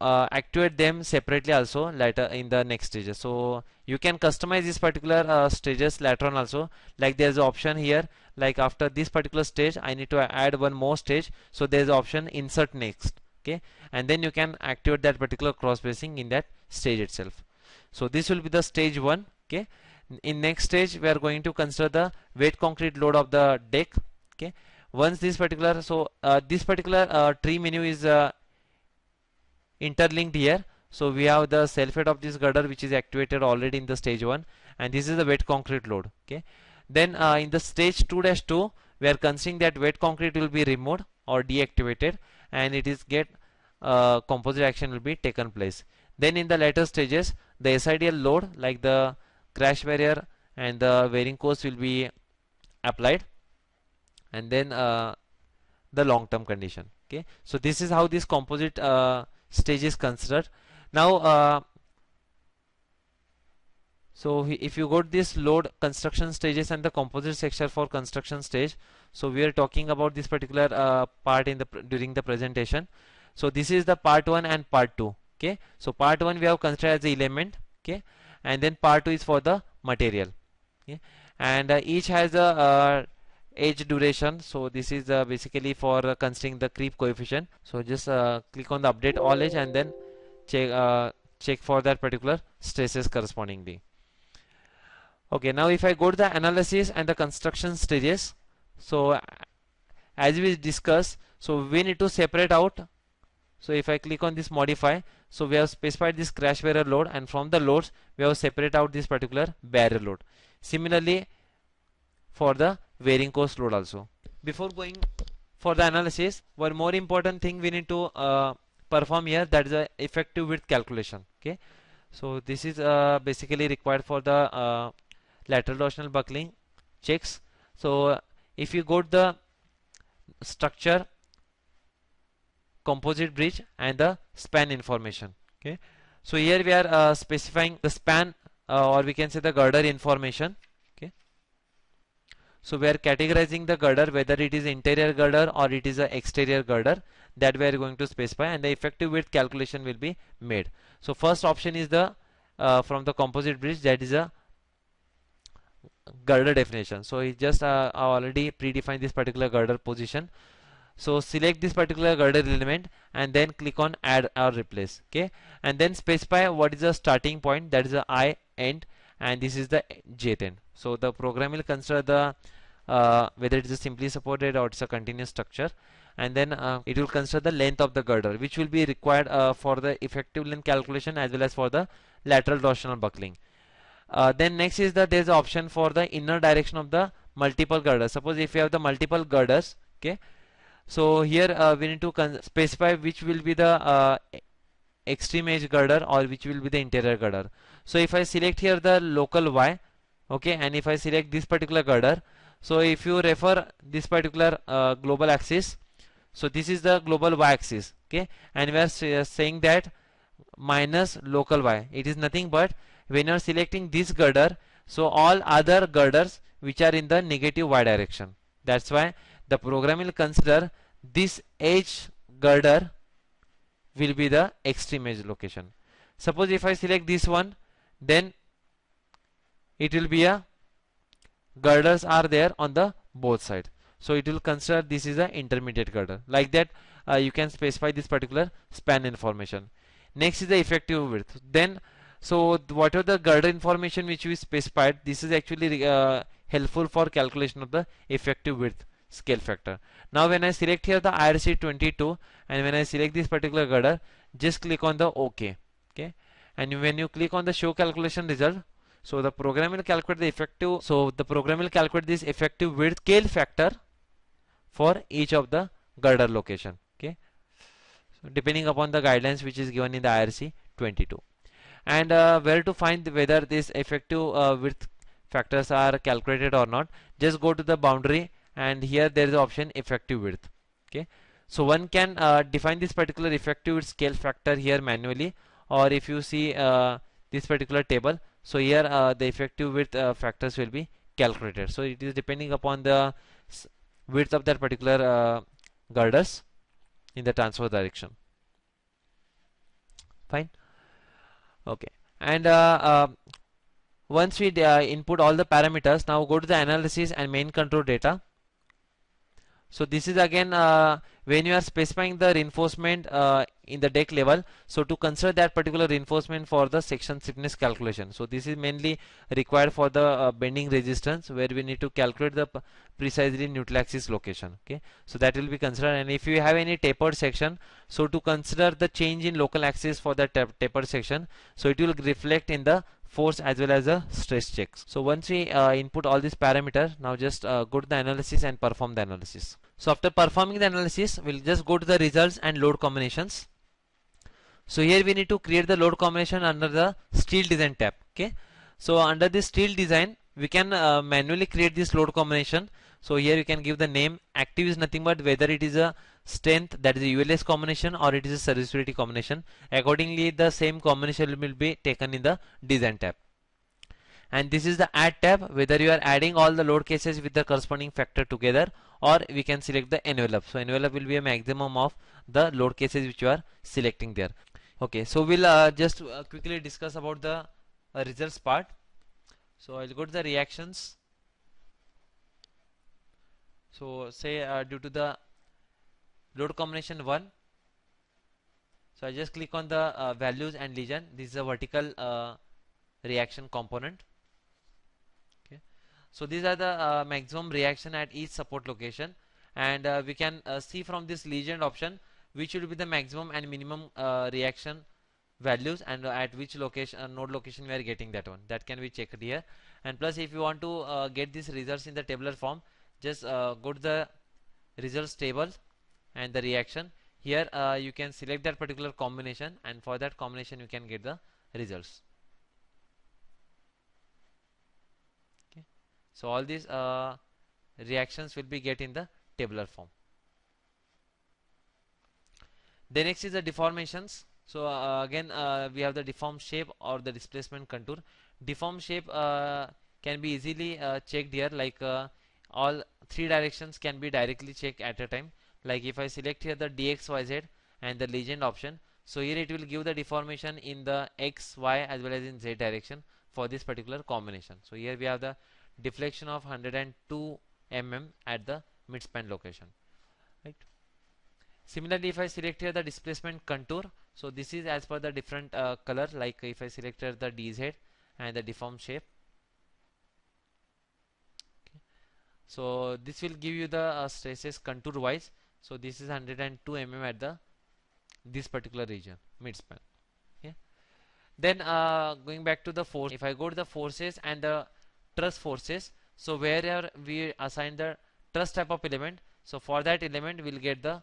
uh, activate them separately also later in the next stages so you can customize these particular uh, stages later on also like there's option here like after this particular stage I need to add one more stage so there's option insert next okay and then you can activate that particular cross bracing in that stage itself so this will be the stage one okay in next stage we are going to consider the weight concrete load of the deck okay once this particular so uh, this particular uh, tree menu is uh, interlinked here so we have the sulfate of this girder which is activated already in the stage 1 and this is the wet concrete load okay then uh, in the stage 2 dash 2 we are considering that wet concrete will be removed or deactivated and it is get uh, composite action will be taken place then in the later stages the SIDL load like the crash barrier and the wearing course will be applied and then uh, the long term condition okay so this is how this composite uh, stage is considered now uh, so if you got this load construction stages and the composite section for construction stage so we are talking about this particular uh, part in the during the presentation so this is the part 1 and part 2 okay so part 1 we have considered as the element okay and then part 2 is for the material okay and uh, each has a uh, age duration so this is uh, basically for uh, considering the creep coefficient so just uh, click on the update all age and then check uh, check for that particular stresses correspondingly okay now if I go to the analysis and the construction stages so as we discussed so we need to separate out so if I click on this modify so we have specified this crash barrier load and from the loads we have separate out this particular barrier load similarly for the varying cost load also. Before going for the analysis, one more important thing we need to uh, perform here that is the effective width calculation. Okay, so this is uh, basically required for the uh, lateral torsional buckling checks. So if you go to the structure, composite bridge and the span information. Okay, so here we are uh, specifying the span uh, or we can say the girder information so we are categorizing the girder whether it is interior girder or it is an exterior girder that we are going to specify and the effective width calculation will be made. So first option is the uh, from the composite bridge that is a girder definition. So it just uh, already predefined this particular girder position. So select this particular girder element and then click on add or replace okay and then specify what is the starting point that is the I end and this is the jth so the program will consider the uh, whether it is simply supported or it's a continuous structure and then uh, it will consider the length of the girder which will be required uh, for the effective length calculation as well as for the lateral torsional buckling uh, then next is that there is option for the inner direction of the multiple girders suppose if you have the multiple girders okay so here uh, we need to specify which will be the uh, extreme edge girder or which will be the interior girder so if I select here the local Y okay and if I select this particular girder so if you refer this particular uh, global axis so this is the global Y axis okay and we are uh, saying that minus local Y it is nothing but when you are selecting this girder so all other girders which are in the negative Y direction that's why the program will consider this edge girder will be the extreme edge location suppose if I select this one then it will be a girders are there on the both side so it will consider this is an intermediate girder like that uh, you can specify this particular span information next is the effective width then so whatever the girder information which we specified this is actually uh, helpful for calculation of the effective width scale factor now when I select here the IRC 22 and when I select this particular girder just click on the OK okay and when you click on the show calculation result so the program will calculate the effective so the program will calculate this effective width scale factor for each of the girder location okay so depending upon the guidelines which is given in the IRC 22 and uh, where to find whether these effective uh, width factors are calculated or not just go to the boundary and here there is the option effective width okay so one can uh, define this particular effective width scale factor here manually or if you see uh, this particular table so here uh, the effective width uh, factors will be calculated so it is depending upon the width of that particular uh, girders in the transfer direction fine okay and uh, um, once we input all the parameters now go to the analysis and main control data so this is again uh, when you are specifying the reinforcement uh, in the deck level so to consider that particular reinforcement for the section thickness calculation so this is mainly required for the uh, bending resistance where we need to calculate the precisely neutral axis location okay so that will be considered and if you have any tapered section so to consider the change in local axis for that tapered section so it will reflect in the force as well as the stress checks so once we uh, input all these parameters now just uh, go to the analysis and perform the analysis so after performing the analysis, we'll just go to the results and load combinations. So here we need to create the load combination under the steel design tab. Okay. So under this steel design, we can uh, manually create this load combination. So here you can give the name. Active is nothing but whether it is a strength that is a ULS combination or it is a serviceability combination. Accordingly, the same combination will be taken in the design tab. And this is the add tab whether you are adding all the load cases with the corresponding factor together or we can select the envelope so envelope will be a maximum of the load cases which you are selecting there okay so we'll uh, just uh, quickly discuss about the uh, results part so I'll go to the reactions so say uh, due to the load combination 1 so I just click on the uh, values and legion this is a vertical uh, reaction component so these are the uh, maximum reaction at each support location and uh, we can uh, see from this legend option which will be the maximum and minimum reaction values and at which location uh, node location we are getting that one that can be checked here and plus if you want to uh, get these results in the tabular form just uh, go to the results table and the reaction here you can select that particular combination and for that combination you can get the results So all these uh, reactions will be get in the tabular form. The next is the deformations. So uh, again uh, we have the deformed shape or the displacement contour. Deformed shape uh, can be easily uh, checked here like uh, all three directions can be directly checked at a time. Like if I select here the dxyz and the legend option so here it will give the deformation in the x, y as well as in z direction for this particular combination. So here we have the deflection of 102 mm at the midspan location right similarly if I select here the displacement contour so this is as per the different uh, color like if I select here the DZ and the deformed shape so this will give you the uh, stresses contour wise so this is 102 mm at the this particular region midspan yeah. then uh, going back to the force if I go to the forces and the truss forces so wherever we assign the truss type of element so for that element we'll get the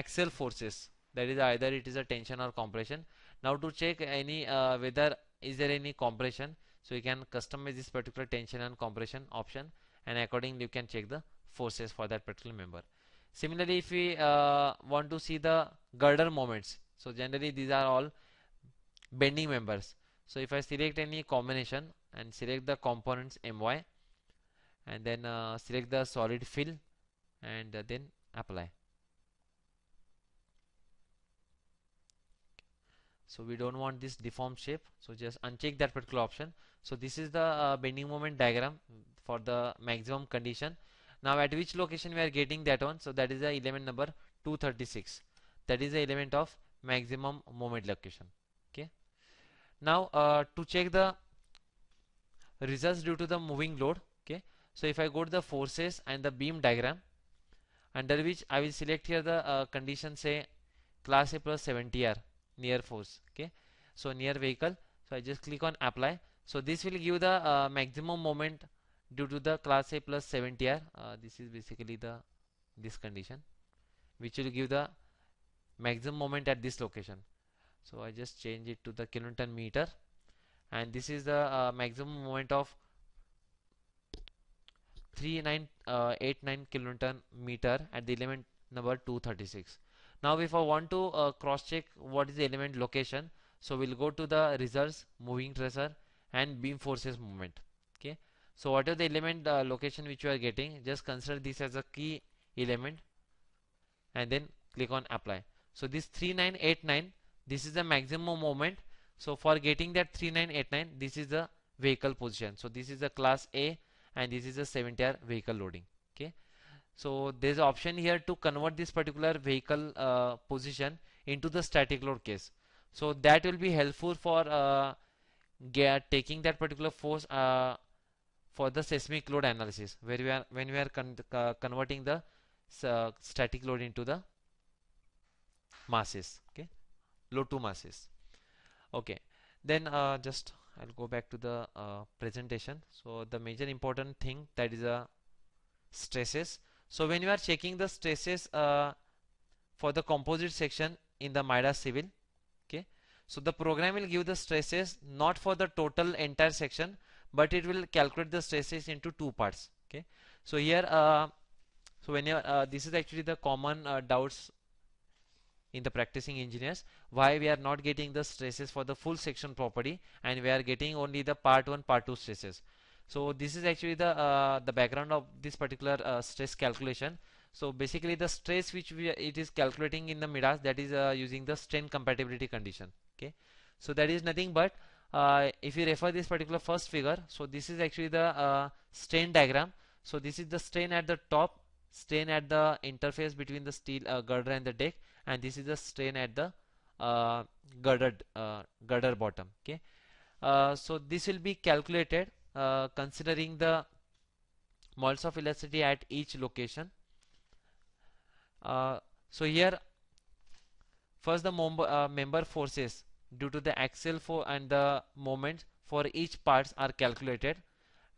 axial forces that is either it is a tension or compression now to check any uh, whether is there any compression so you can customize this particular tension and compression option and accordingly you can check the forces for that particular member similarly if we uh, want to see the girder moments so generally these are all bending members so if I select any combination and select the components my and then uh, select the solid fill and uh, then apply so we don't want this deformed shape so just uncheck that particular option so this is the uh, bending moment diagram for the maximum condition now at which location we are getting that one so that is the element number 236 that is the element of maximum moment location okay now uh, to check the results due to the moving load okay so if I go to the forces and the beam diagram under which I will select here the uh, condition say class A plus 70R near force okay so near vehicle so I just click on apply so this will give the uh, maximum moment due to the class A plus 70R uh, this is basically the this condition which will give the maximum moment at this location so I just change it to the kilonewton meter and this is the uh, maximum moment of 3989 uh, kilonewton meter at the element number 236 now if I want to uh, cross check what is the element location so we'll go to the results moving tracer and beam forces moment okay so whatever the element uh, location which you are getting just consider this as a key element and then click on apply so this 3989 this is the maximum moment so for getting that 3989 this is the vehicle position. So this is the class A and this is the 70 tier vehicle loading. Okay. So there's option here to convert this particular vehicle uh, position into the static load case. So that will be helpful for uh, get, taking that particular force uh, for the seismic load analysis where we are when we are con uh, converting the uh, static load into the masses okay load to masses okay then uh, just I'll go back to the uh, presentation so the major important thing that is a uh, stresses so when you are checking the stresses uh, for the composite section in the MIDA civil okay so the program will give the stresses not for the total entire section but it will calculate the stresses into two parts okay so here uh, so when you, uh, this is actually the common doubts in the practicing engineers why we are not getting the stresses for the full section property and we are getting only the part 1 part 2 stresses so this is actually the uh, the background of this particular uh, stress calculation so basically the stress which we it is calculating in the MIDAS that is uh, using the strain compatibility condition okay so that is nothing but uh, if you refer this particular first figure so this is actually the uh, strain diagram so this is the strain at the top strain at the interface between the steel uh, girder and the deck and this is the strain at the uh, uh, girder bottom okay uh, so this will be calculated uh, considering the moles of elasticity at each location uh, so here first the uh, member forces due to the axial force and the moment for each parts are calculated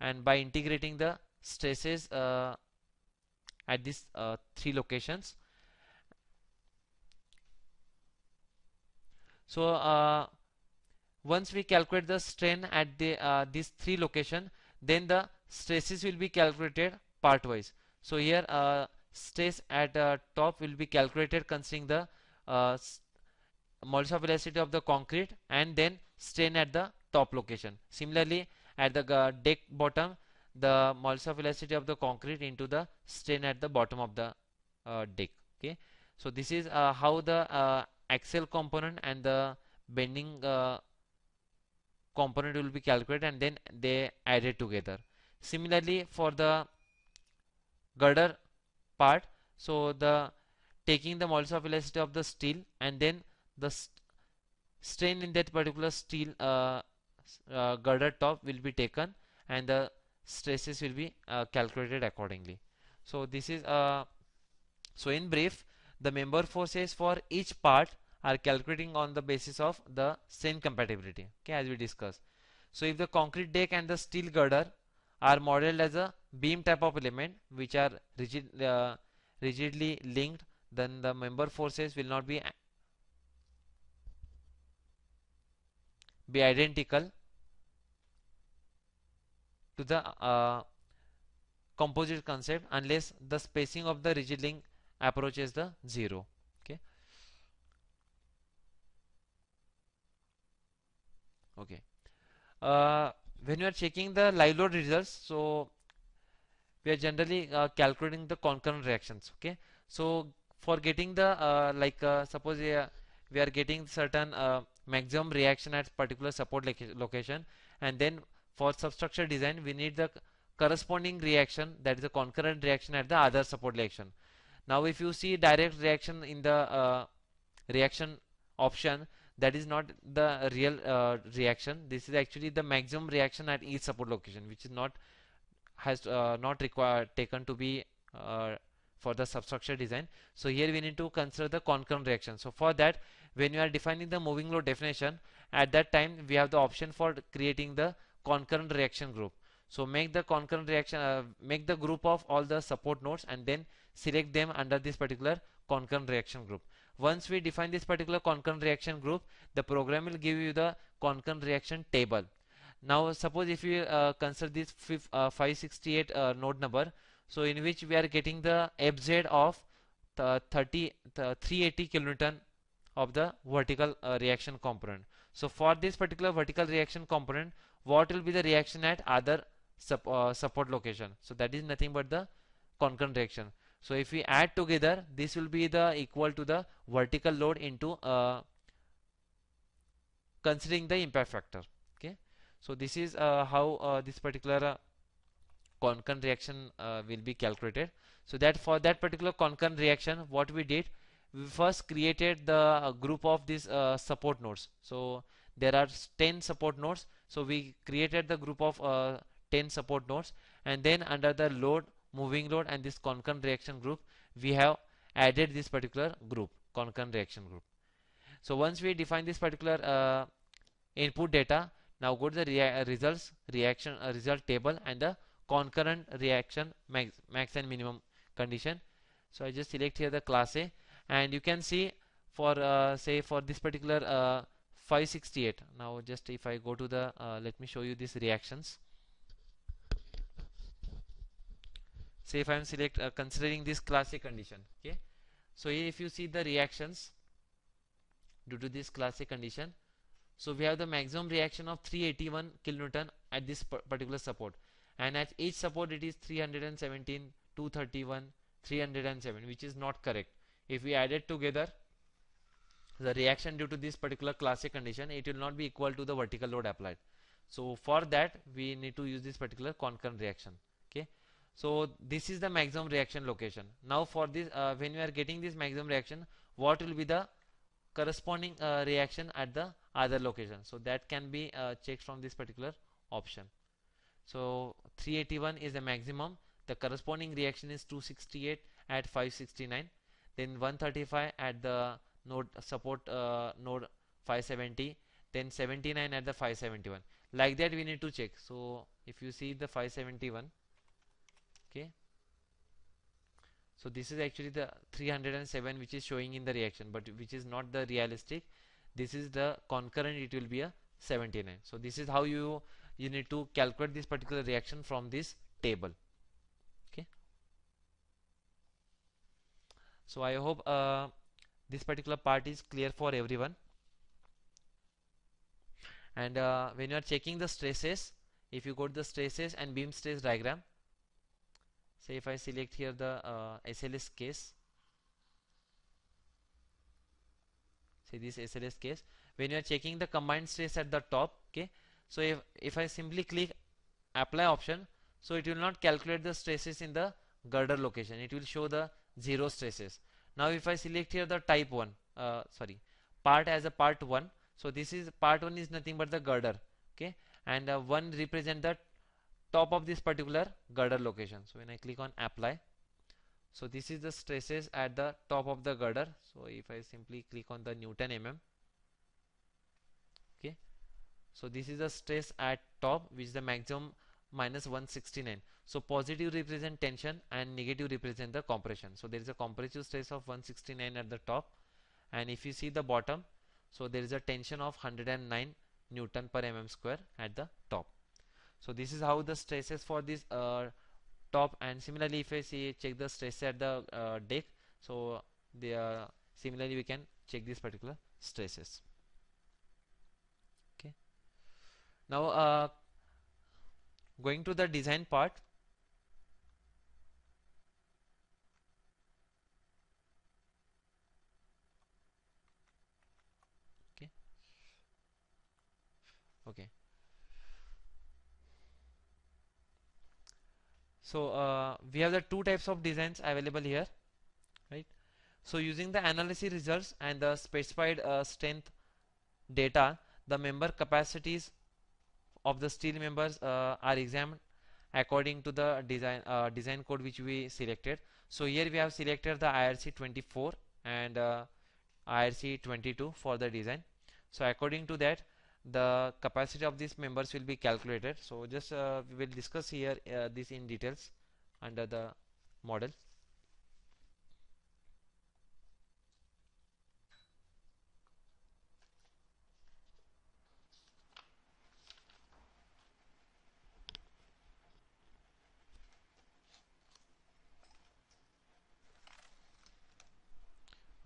and by integrating the stresses at these three locations So uh, once we calculate the strain at the uh, these three location, then the stresses will be calculated part wise. So here uh, stress at uh, top will be calculated considering the uh, molluscum velocity of the concrete and then strain at the top location. Similarly, at the uh, deck bottom, the molluscum velocity of the concrete into the strain at the bottom of the uh, deck. Okay, so this is uh, how the uh, axial component and the bending uh, component will be calculated and then they added together similarly for the girder part so the taking the modulus of elasticity of the steel and then the st strain in that particular steel uh, uh, girder top will be taken and the stresses will be uh, calculated accordingly so this is uh, so in brief the member forces for each part are calculating on the basis of the same compatibility okay as we discussed so if the concrete deck and the steel girder are modeled as a beam type of element which are rigid, uh, rigidly linked then the member forces will not be be identical to the uh, composite concept unless the spacing of the rigid link approaches the zero okay uh, when you are checking the live load results so we are generally uh, calculating the concurrent reactions okay so for getting the uh, like uh, suppose we are getting certain uh, maximum reaction at particular support location and then for substructure design we need the corresponding reaction that is the concurrent reaction at the other support location. now if you see direct reaction in the uh, reaction option that is not the real uh, reaction this is actually the maximum reaction at each support location which is not has uh, not required taken to be uh, for the substructure design so here we need to consider the concurrent reaction so for that when you are defining the moving load definition at that time we have the option for creating the concurrent reaction group so make the concurrent reaction uh, make the group of all the support nodes and then select them under this particular concurrent reaction group once we define this particular concurrent reaction group, the program will give you the concurrent reaction table. Now suppose if you uh, consider this uh, 568 uh, node number, so in which we are getting the FZ of the 30, the 380 kilonewton of the vertical uh, reaction component. So for this particular vertical reaction component, what will be the reaction at other sup, uh, support location? So that is nothing but the concurrent reaction. So if we add together, this will be the equal to the vertical load into uh, considering the impact factor. Okay. So this is uh, how uh, this particular concurrent uh, reaction uh, will be calculated. So that for that particular concurrent reaction, what we did, we first created the uh, group of these support nodes. So there are 10 support nodes. So we created the group of 10 support nodes and then under the load moving load and this concurrent reaction group we have added this particular group concurrent reaction group so once we define this particular uh, input data now go to the rea uh, results reaction uh, result table and the concurrent reaction max, max and minimum condition so I just select here the class A and you can see for uh, say for this particular uh, 568 now just if I go to the uh, let me show you these reactions say if I am select uh, considering this classic condition okay so if you see the reactions due to this classic condition so we have the maximum reaction of 381 kilonewton at this particular support and at each support it is 317 231 307 which is not correct if we add it together the reaction due to this particular classic condition it will not be equal to the vertical load applied so for that we need to use this particular concurrent reaction so this is the maximum reaction location now for this uh, when we are getting this maximum reaction what will be the corresponding uh, reaction at the other location so that can be uh, checked from this particular option so 381 is the maximum the corresponding reaction is 268 at 569 then 135 at the node support uh, node 570 then 79 at the 571 like that we need to check so if you see the 571 okay so this is actually the 307 which is showing in the reaction but which is not the realistic this is the concurrent it will be a 79 so this is how you you need to calculate this particular reaction from this table okay so I hope uh, this particular part is clear for everyone and uh, when you are checking the stresses if you go to the stresses and beam stress diagram say if I select here the uh, SLS case say this SLS case when you are checking the combined stress at the top okay so if, if I simply click apply option so it will not calculate the stresses in the girder location it will show the zero stresses now if I select here the type 1 uh, sorry part as a part 1 so this is part 1 is nothing but the girder okay and uh, 1 represent the top of this particular girder location. So when I click on apply, so this is the stresses at the top of the girder. So if I simply click on the Newton mm, okay. So this is the stress at top which is the maximum minus 169. So positive represent tension and negative represent the compression. So there is a compressive stress of 169 at the top and if you see the bottom so there is a tension of 109 Newton per mm square at the top so this is how the stresses for this uh, top and similarly if I see check the stress at the uh, deck so they are similarly we can check these particular stresses okay now uh, going to the design part okay okay so uh, we have the two types of designs available here right so using the analysis results and the specified uh, strength data the member capacities of the steel members uh, are examined according to the design uh, design code which we selected so here we have selected the IRC 24 and uh, IRC 22 for the design so according to that the capacity of these members will be calculated so just uh, we will discuss here uh, this in details under the model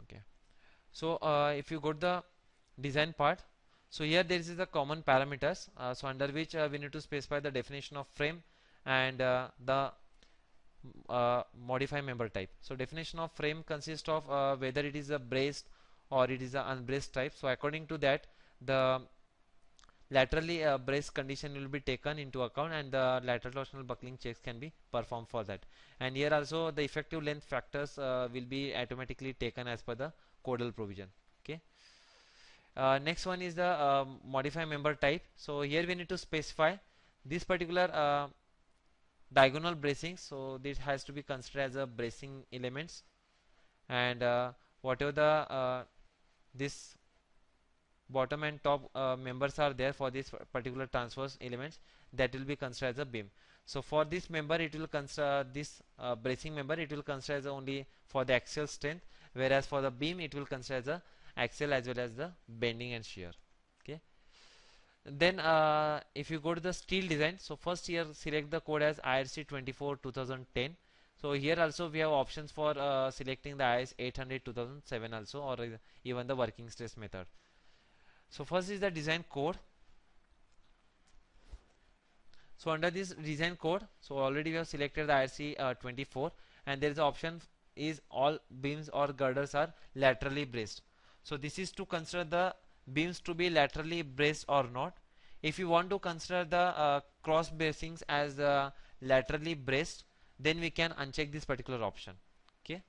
okay so uh, if you go to the design part so here there is the common parameters uh, so under which uh, we need to specify the definition of frame and uh, the uh, modify member type. So definition of frame consists of uh, whether it is a braced or it is a unbraced type. So according to that the laterally uh, braced condition will be taken into account and the lateral torsional buckling checks can be performed for that. And here also the effective length factors will be automatically taken as per the codal provision. Uh, next one is the uh, modify member type. So here we need to specify this particular uh, diagonal bracing. So this has to be considered as a bracing elements and uh, whatever the uh, this bottom and top members are there for this particular transverse elements that will be considered as a beam. So for this member it will consider this bracing member it will consider as only for the axial strength whereas for the beam it will consider as a axial as well as the bending and shear okay then uh, if you go to the steel design so first here select the code as IRC 24 2010 so here also we have options for uh, selecting the IS 800 2007 also or even the working stress method so first is the design code so under this design code so already we have selected the IRC uh, 24 and there is option is all beams or girders are laterally braced so this is to consider the beams to be laterally braced or not. If you want to consider the uh, cross bracings as uh, laterally braced, then we can uncheck this particular option. Okay.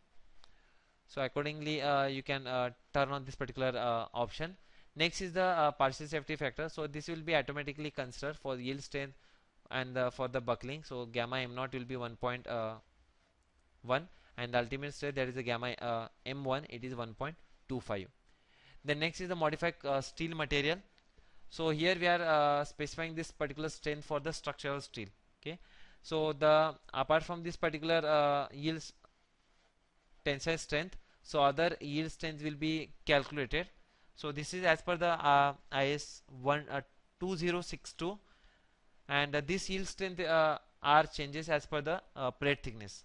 So accordingly, uh, you can uh, turn on this particular uh, option. Next is the uh, partial safety factor. So this will be automatically considered for yield strength and for the buckling. So gamma m naught will be 1.1 and the ultimate stress that is the gamma m1 it is 1.25 then next is the modified uh, steel material so here we are uh, specifying this particular strength for the structural steel okay so the apart from this particular uh, yield tensile strength so other yield strength will be calculated so this is as per the uh, IS 1 uh, 2062 and uh, this yield strength uh, are changes as per the uh, plate thickness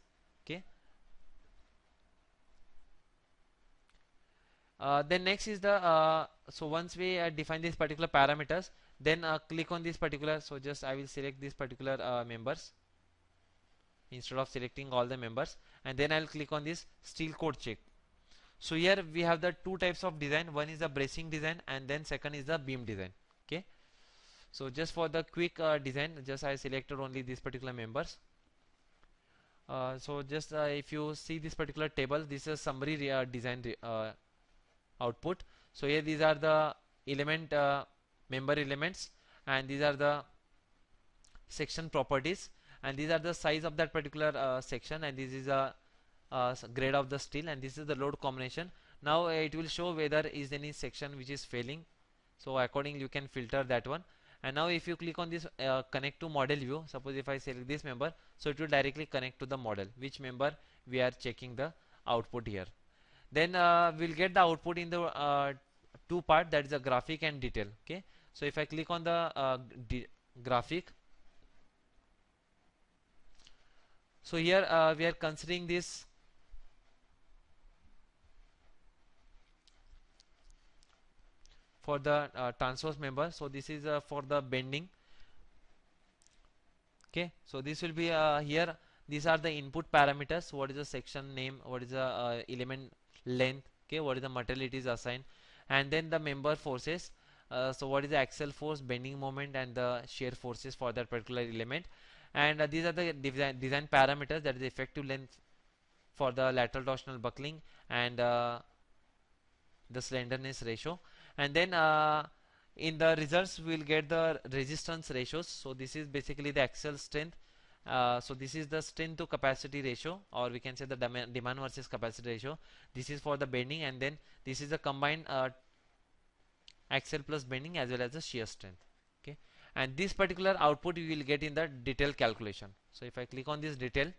Uh, then next is the uh, so once we uh, define these particular parameters then uh, click on this particular so just I will select these particular uh, members instead of selecting all the members and then I'll click on this steel code check so here we have the two types of design one is the bracing design and then second is the beam design okay so just for the quick design just I selected only these particular members so just if you see this particular table this is summary design output so here these are the element uh, member elements and these are the section properties and these are the size of that particular uh, section and this is a uh, grade of the steel and this is the load combination now uh, it will show whether is any section which is failing so accordingly you can filter that one and now if you click on this uh, connect to model view suppose if I select this member so it will directly connect to the model which member we are checking the output here then uh, we'll get the output in the uh, two part that is a graphic and detail okay so if I click on the uh, graphic so here uh, we are considering this for the uh, transverse member so this is uh, for the bending okay so this will be here these are the input parameters what is the section name what is the element length okay what is the material it is assigned and then the member forces uh, so what is the axial force bending moment and the shear forces for that particular element and uh, these are the design, design parameters that is effective length for the lateral torsional buckling and uh, the slenderness ratio and then uh, in the results we will get the resistance ratios so this is basically the axial strength uh, so this is the strength to capacity ratio or we can say the demand versus capacity ratio this is for the bending and then this is the combined uh, axle plus bending as well as the shear strength okay and this particular output you will get in the detail calculation so if I click on this detail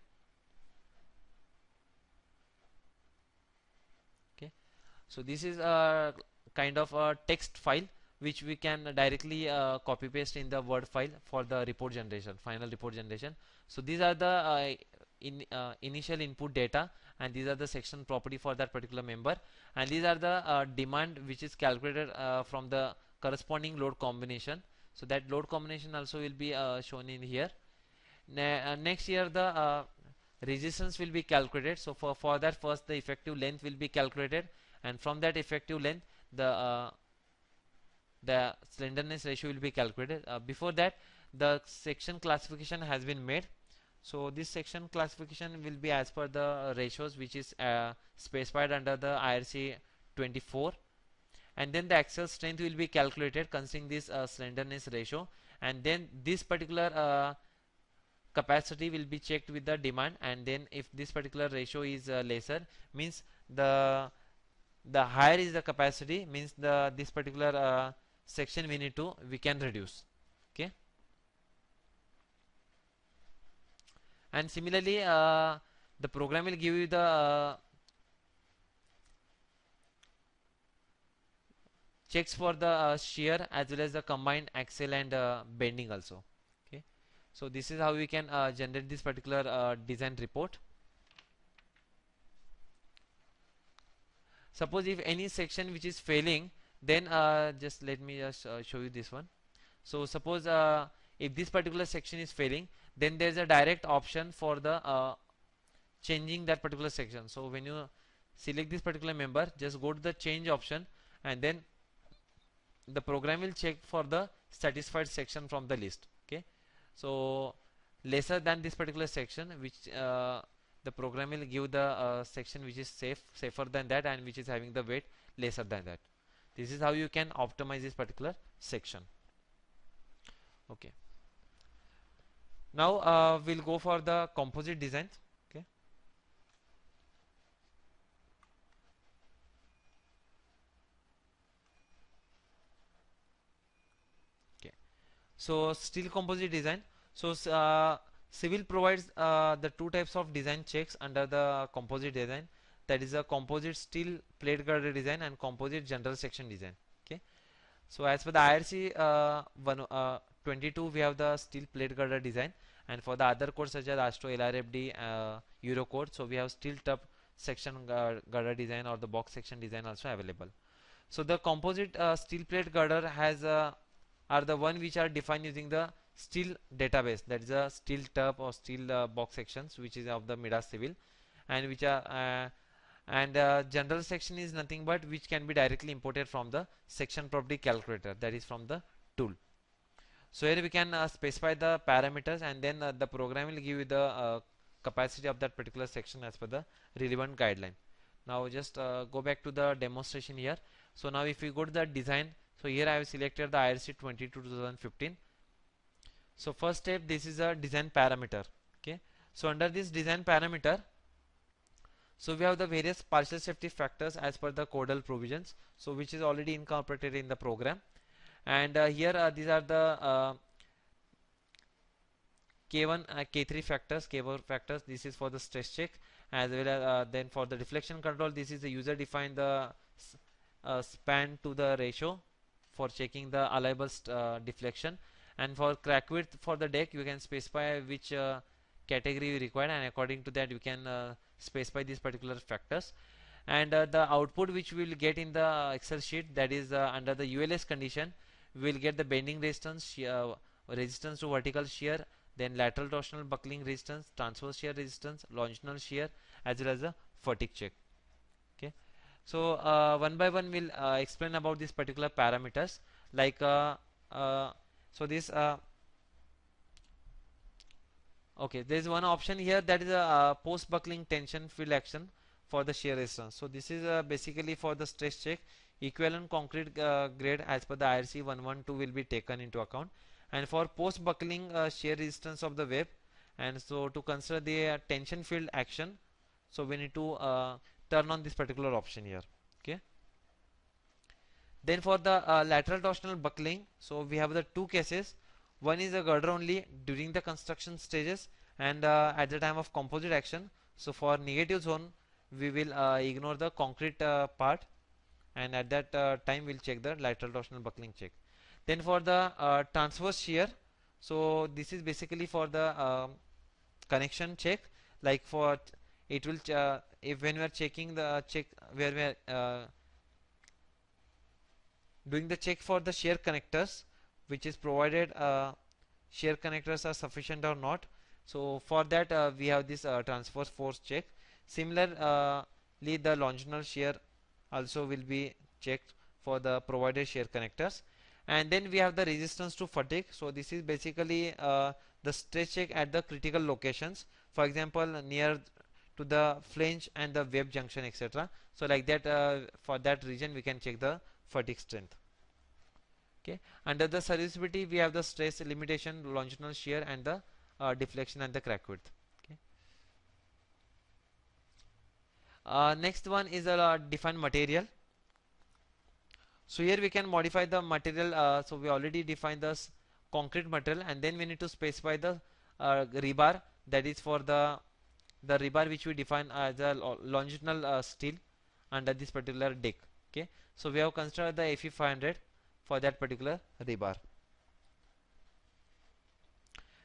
okay so this is a kind of a text file which we can directly uh, copy paste in the word file for the report generation final report generation so these are the uh, in uh, initial input data and these are the section property for that particular member and these are the uh, demand which is calculated uh, from the corresponding load combination so that load combination also will be uh, shown in here ne next year the resistance will be calculated so for for that first the effective length will be calculated and from that effective length the the slenderness ratio will be calculated uh, before that the section classification has been made so this section classification will be as per the ratios which is uh, specified under the IRC 24 and then the axial strength will be calculated considering this uh, slenderness ratio and then this particular uh, capacity will be checked with the demand and then if this particular ratio is uh, lesser means the the higher is the capacity means the this particular uh, section we need to we can reduce okay and similarly uh, the program will give you the uh, checks for the uh, shear as well as the combined axle and uh, bending also okay so this is how we can uh, generate this particular uh, design report suppose if any section which is failing then uh, just let me just uh, show you this one so suppose uh, if this particular section is failing then there's a direct option for the changing that particular section so when you select this particular member just go to the change option and then the program will check for the satisfied section from the list okay so lesser than this particular section which uh, the program will give the uh, section which is safe safer than that and which is having the weight lesser than that this is how you can optimize this particular section okay now uh, we'll go for the composite design okay so steel composite design so uh, civil provides uh, the two types of design checks under the composite design that is a composite steel plate girder design and composite general section design okay so as for the IRC uh, one, uh, 22 we have the steel plate girder design and for the other codes such as Astro LRFD uh, Eurocode so we have steel tub section girder design or the box section design also available so the composite uh, steel plate girder has uh, are the one which are defined using the steel database that is a steel tub or steel uh, box sections which is of the MIDAS civil and which are uh, and uh, general section is nothing but which can be directly imported from the section property calculator that is from the tool so here we can uh, specify the parameters and then uh, the program will give you the uh, capacity of that particular section as per the relevant guideline now just uh, go back to the demonstration here so now if we go to the design so here I have selected the IRC 22 2015 so first step this is a design parameter okay so under this design parameter so we have the various partial safety factors as per the codal provisions, so which is already incorporated in the program. And uh, here uh, these are the uh, K1, uh, K3 factors, K4 factors. This is for the stress check, as well as uh, then for the deflection control. This is the user-defined the uh, span to the ratio for checking the allowable deflection. And for crack width for the deck, you can specify which category you require, and according to that, you can by these particular factors and uh, the output which we will get in the excel sheet that is uh, under the ULS condition we will get the bending resistance uh, resistance to vertical shear then lateral torsional buckling resistance transverse shear resistance longitudinal shear as well as the fatigue check okay so uh, one by one we'll uh, explain about these particular parameters like uh, so this okay there is one option here that is a, a uh, post buckling tension field action for the shear resistance so this is uh, basically for the stress check equivalent concrete uh, grade as per the IRC 112 will be taken into account and for post buckling uh, shear resistance of the web and so to consider the uh, tension field action so we need to uh, turn on this particular option here okay then for the lateral torsional buckling so we have the two cases one is a girder only during the construction stages and uh, at the time of composite action so for negative zone we will uh, ignore the concrete uh, part and at that uh, time we'll check the lateral torsional buckling check then for the uh, transverse shear so this is basically for the um, connection check like for it will uh, if when we are checking the check where we are doing the check for the shear connectors which is provided uh, share connectors are sufficient or not so for that uh, we have this uh, transverse force check similarly the longitudinal shear also will be checked for the provided shear connectors and then we have the resistance to fatigue so this is basically uh, the stress check at the critical locations for example near to the flange and the web junction etc so like that uh, for that region we can check the fatigue strength okay under the serviceability we have the stress limitation longitudinal shear and the uh, deflection and the crack width okay uh, next one is a uh, defined material so here we can modify the material uh, so we already defined the concrete material and then we need to specify the uh, rebar that is for the the rebar which we define as a longitudinal uh, steel under this particular deck okay so we have considered the fe 500 for that particular rebar.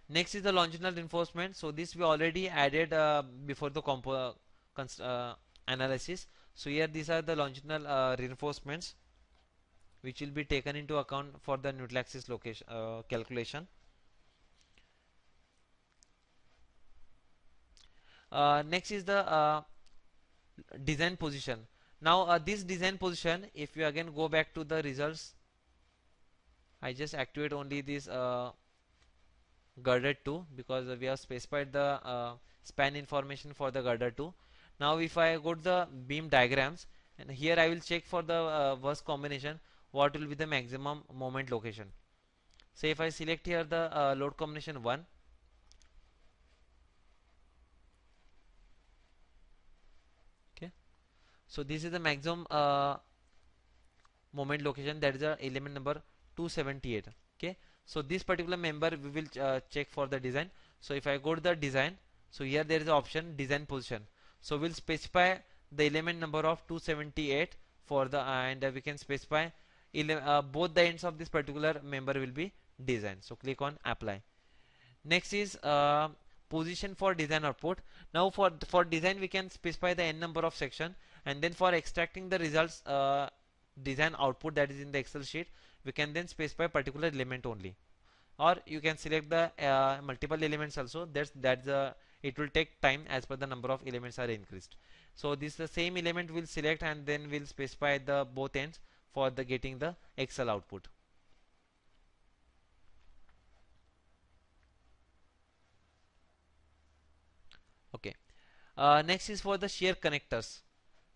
Next is the longitudinal reinforcement. So this we already added uh, before the compo uh, analysis. So here these are the longitudinal uh, reinforcements which will be taken into account for the neutral axis location uh, calculation. Uh, next is the uh, design position. Now this design position, if you again go back to the results I just activate only this uh, girder 2 because we have specified the uh, span information for the girder 2 now if I go to the beam diagrams and here I will check for the uh, worst combination what will be the maximum moment location say if I select here the uh, load combination 1 okay so this is the maximum uh, moment location that is the element number 278 okay so this particular member we will uh, check for the design so if I go to the design so here there is option design position so we'll specify the element number of 278 for the uh, and uh, we can specify uh, both the ends of this particular member will be design so click on apply next is uh, position for design output now for for design we can specify the n number of section and then for extracting the results uh, design output that is in the excel sheet we can then specify particular element only or you can select the uh, multiple elements also that's that's the it will take time as per the number of elements are increased so this the same element will select and then will specify the both ends for the getting the excel output okay uh, next is for the shear connectors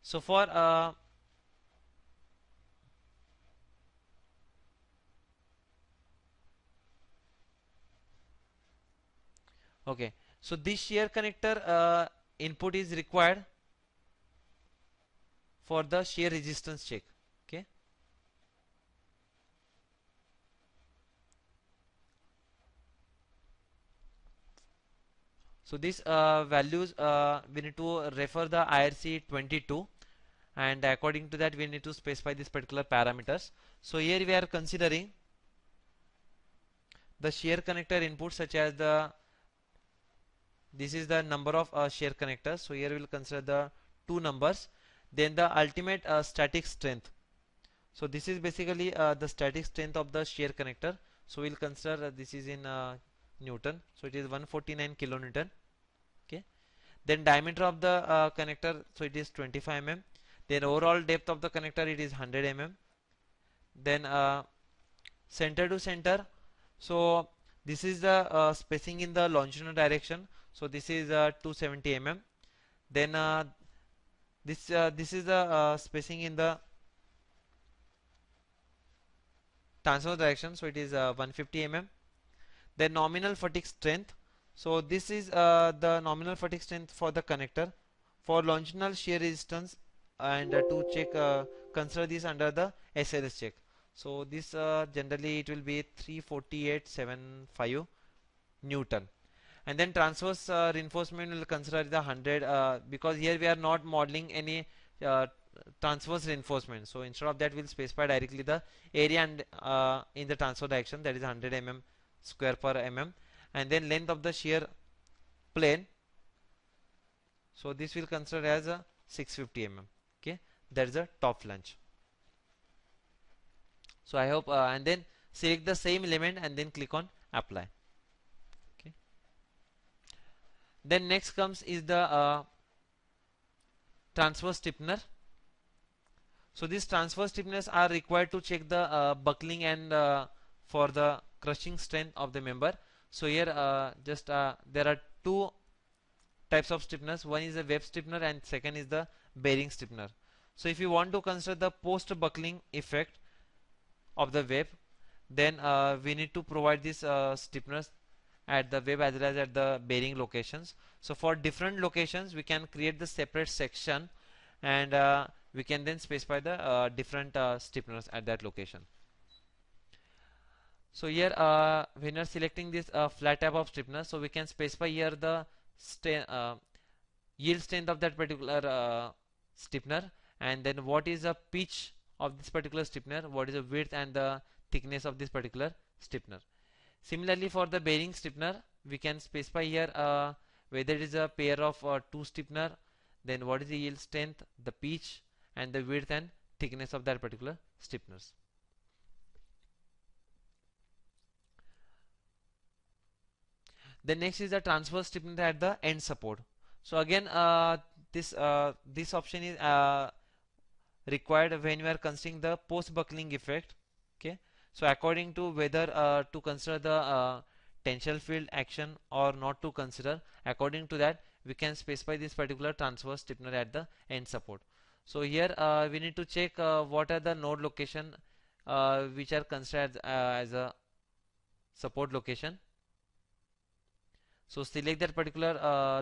so for uh, okay so this shear connector uh, input is required for the shear resistance check okay so these uh, values uh, we need to refer the IRC 22 and according to that we need to specify these particular parameters so here we are considering the shear connector input such as the this is the number of uh, shear connectors so here we'll consider the two numbers then the ultimate uh, static strength so this is basically uh, the static strength of the shear connector so we'll consider this is in uh, Newton so it is 149 kilonewton okay then diameter of the uh, connector so it is 25 mm then overall depth of the connector it is 100 mm then uh, center to center so this is the spacing in the longitudinal direction so this is uh, 270 mm then uh, this uh, this is the uh, spacing in the transverse direction so it is uh, 150 mm then nominal fatigue strength so this is uh, the nominal fatigue strength for the connector for longitudinal shear resistance and to check consider this under the SLS check so this generally it will be 348.75 Newton and then transverse uh, reinforcement will consider the 100 uh, because here we are not modeling any uh, transverse reinforcement so instead of that we'll specify directly the area and uh, in the transfer direction that is 100 mm square per mm and then length of the shear plane so this will consider as a uh, 650 mm okay that is a top flange so I hope uh, and then select the same element and then click on apply then next comes is the uh, transverse stiffener so these transverse stiffeners are required to check the uh, buckling and uh, for the crushing strength of the member so here uh, just uh, there are two types of stiffeners one is the web stiffener and second is the bearing stiffener so if you want to consider the post buckling effect of the web then uh, we need to provide these stiffeners at the web as well as at the bearing locations so for different locations we can create the separate section and uh, we can then specify the uh, different uh, stiffeners at that location so here uh, when you're selecting this uh, flat type of stiffener so we can specify here the uh, yield strength of that particular stiffener and then what is the pitch of this particular stiffener what is the width and the thickness of this particular stiffener Similarly for the bearing stiffener we can specify here uh, whether it is a pair of uh, two stiffener then what is the yield strength, the pitch and the width and thickness of that particular stiffeners. The next is the transverse stiffener at the end support. So again uh, this uh, this option is uh, required when you are considering the post buckling effect. Okay so according to whether uh, to consider the uh, tensile field action or not to consider, according to that we can specify this particular transverse stiffener at the end support. So here uh, we need to check uh, what are the node location uh, which are considered as, uh, as a support location. So select that particular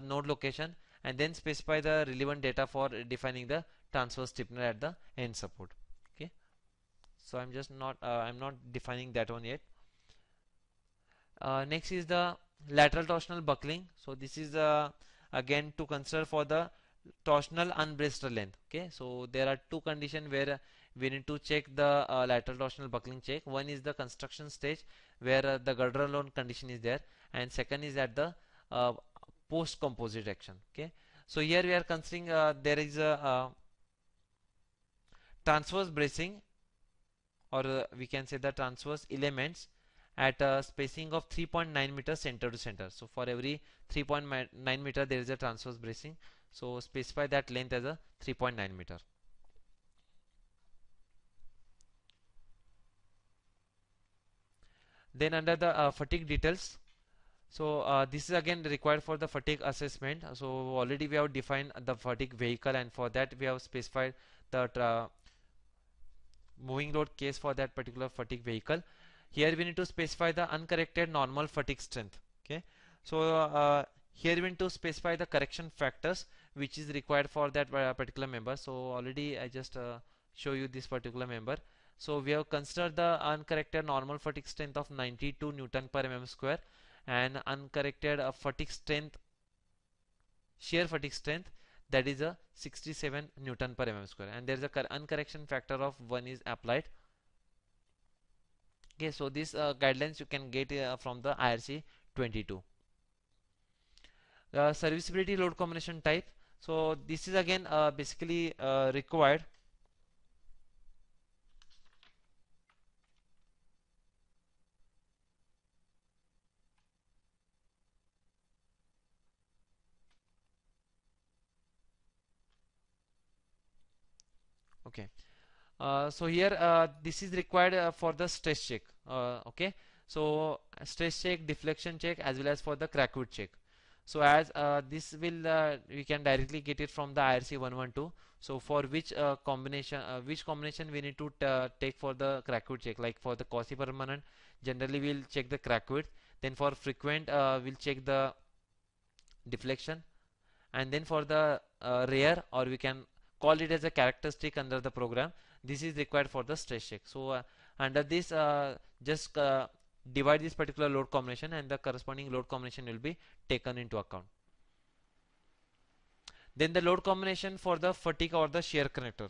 node location and then specify the relevant data for defining the transverse stiffener at the end support so I'm just not uh, I'm not defining that one yet uh, next is the lateral torsional buckling so this is uh, again to consider for the torsional unbraced length okay so there are two conditions where we need to check the uh, lateral torsional buckling check one is the construction stage where uh, the girder alone condition is there and second is at the uh, post composite action okay so here we are considering uh, there is a uh, transverse bracing or uh, we can say the transverse elements at a uh, spacing of 3.9 meter center to center. So for every 3.9 meter there is a transverse bracing. So specify that length as a 3.9 meter. Then under the uh, fatigue details, so uh, this is again required for the fatigue assessment. So already we have defined the fatigue vehicle and for that we have specified the moving load case for that particular fatigue vehicle. Here we need to specify the uncorrected normal fatigue strength. Okay, so uh, here we need to specify the correction factors which is required for that uh, particular member. So already I just uh, show you this particular member. So we have considered the uncorrected normal fatigue strength of 92 Newton per mm square and uncorrected uh, fatigue strength shear fatigue strength that is a 67 newton per mm square and there is a uncorrection factor of 1 is applied okay so this uh, guidelines you can get uh, from the IRC 22 the uh, serviceability load combination type so this is again uh, basically uh, required okay uh, so here uh, this is required uh, for the stress check okay so stress check deflection check as well as for the crack width check so as uh, this will uh, we can directly get it from the IRC 112 so for which uh, combination which combination we need to take for the crack width check like for the quasi permanent generally we'll check the crack width then for frequent we'll check the deflection and then for the rare or we can call it as a characteristic under the program this is required for the stress check so uh, under this uh, just uh, divide this particular load combination and the corresponding load combination will be taken into account then the load combination for the fatigue or the shear connector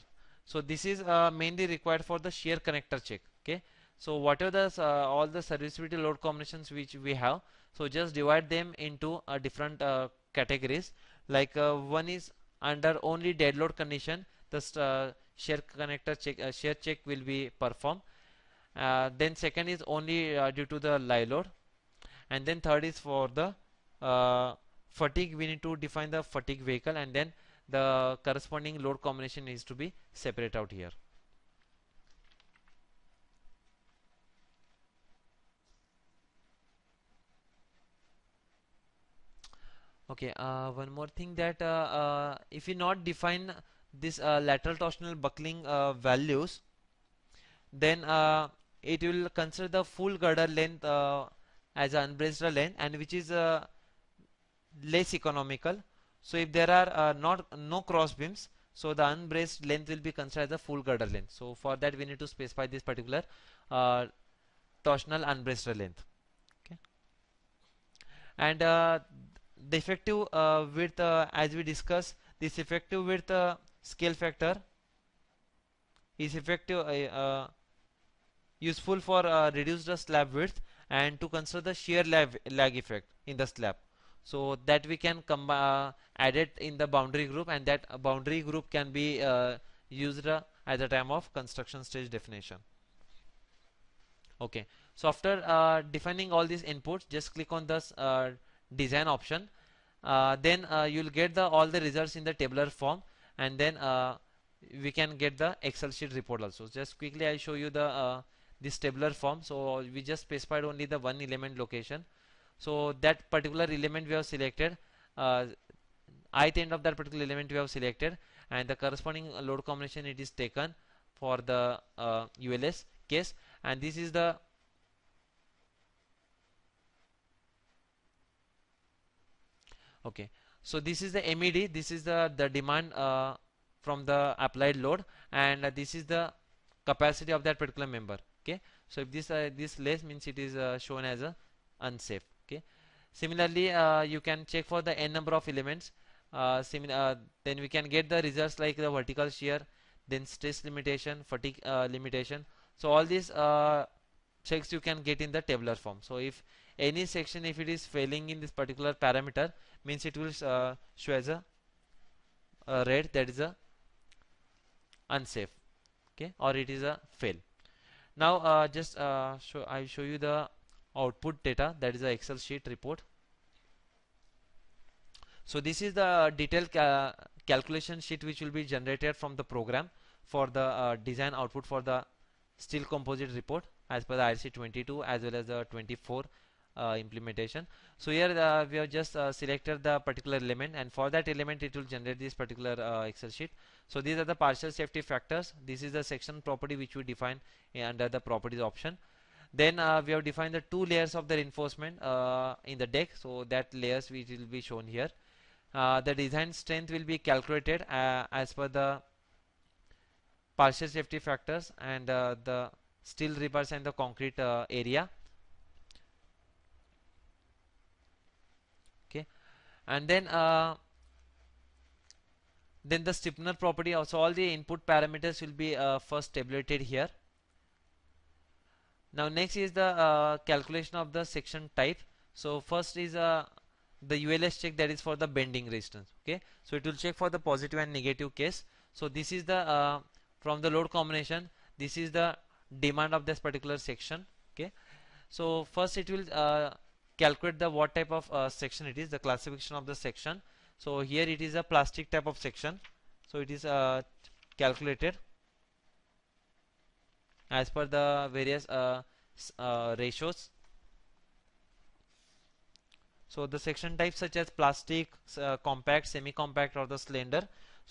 so this is uh, mainly required for the shear connector check okay so whatever the uh, all the serviceability load combinations which we have so just divide them into uh, different categories like one is under only dead load condition the uh, share connector check uh, share check will be performed uh, then second is only uh, due to the load, and then third is for the uh, fatigue we need to define the fatigue vehicle and then the corresponding load combination needs to be separate out here okay uh, one more thing that uh, uh, if we not define this lateral torsional buckling values then it will consider the full girder length as an unbraced length and which is less economical so if there are uh, not no cross beams, so the unbraced length will be considered as a full girder length. So for that we need to specify this particular uh, torsional unbraced length. Okay. And uh, the effective uh, width uh, as we discussed this effective width uh, scale factor is effective uh, uh, useful for uh, reduce the slab width and to consider the shear lag, lag effect in the slab so that we can come add it in the boundary group and that boundary group can be used at the time of construction stage definition okay so after defining all these inputs just click on this design option uh, then uh, you'll get the all the results in the tabular form and then uh, we can get the excel sheet report also just quickly i show you the this tabular form so we just specified only the one element location so that particular element we have selected uh, ith end of that particular element we have selected and the corresponding load combination it is taken for the uh, ULS case and this is the okay so this is the MED this is the the demand uh, from the applied load and uh, this is the capacity of that particular member okay so if this uh, this less means it is uh, shown as a uh, unsafe okay similarly uh, you can check for the n number of elements then we can get the results like the vertical shear then stress limitation fatigue limitation so all these checks you can get in the tabular form so if any section if it is failing in this particular parameter means it will uh, show as a, a red that is a unsafe okay or it is a fail now uh, just uh, show I show you the output data that is the Excel sheet report so this is the detailed ca calculation sheet which will be generated from the program for the uh, design output for the steel composite report as per the IRC 22 as well as the 24 uh, implementation so here uh, we have just uh, selected the particular element and for that element it will generate this particular uh, excel sheet so these are the partial safety factors this is the section property which we define under the properties option then uh, we have defined the two layers of the reinforcement uh, in the deck so that layers which will be shown here the design strength will be calculated as per the partial safety factors and the steel rebars and the concrete area and then uh, then the stiffener property also all the input parameters will be uh, first tabulated here now next is the uh, calculation of the section type so first is uh, the ULS check that is for the bending resistance okay so it will check for the positive and negative case so this is the uh, from the load combination this is the demand of this particular section okay so first it will uh, calculate the what type of uh, section it is the classification of the section so here it is a plastic type of section so it is uh, calculated as per the various uh, uh ratios so the section types such as plastic uh, compact semi-compact or the slender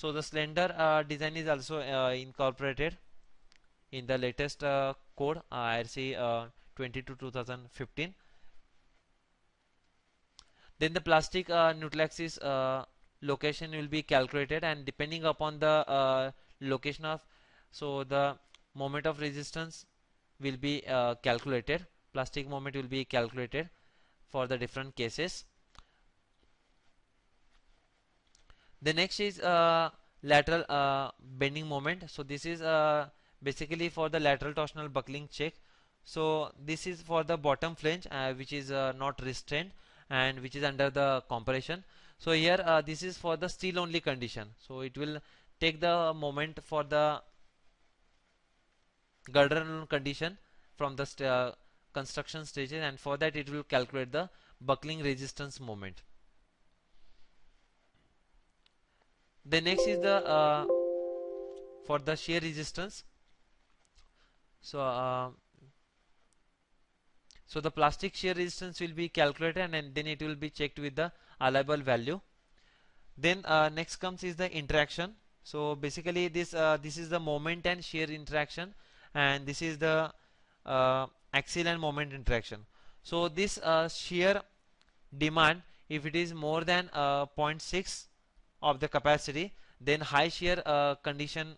so the slender uh, design is also incorporated in the latest code IRC 22 2015 then the plastic uh, axis uh, location will be calculated and depending upon the uh, location of so the moment of resistance will be uh, calculated plastic moment will be calculated for the different cases the next is uh, lateral uh, bending moment so this is uh, basically for the lateral torsional buckling check so this is for the bottom flange uh, which is uh, not restrained and which is under the compression so here uh, this is for the steel only condition so it will take the moment for the girder condition from the st uh, construction stages and for that it will calculate the buckling resistance moment the next is the uh, for the shear resistance so uh, so the plastic shear resistance will be calculated and then it will be checked with the allowable value. Then uh, next comes is the interaction. So basically this uh, this is the moment and shear interaction and this is the uh, axial and moment interaction. So this uh, shear demand if it is more than uh, 0.6 of the capacity then high shear uh, condition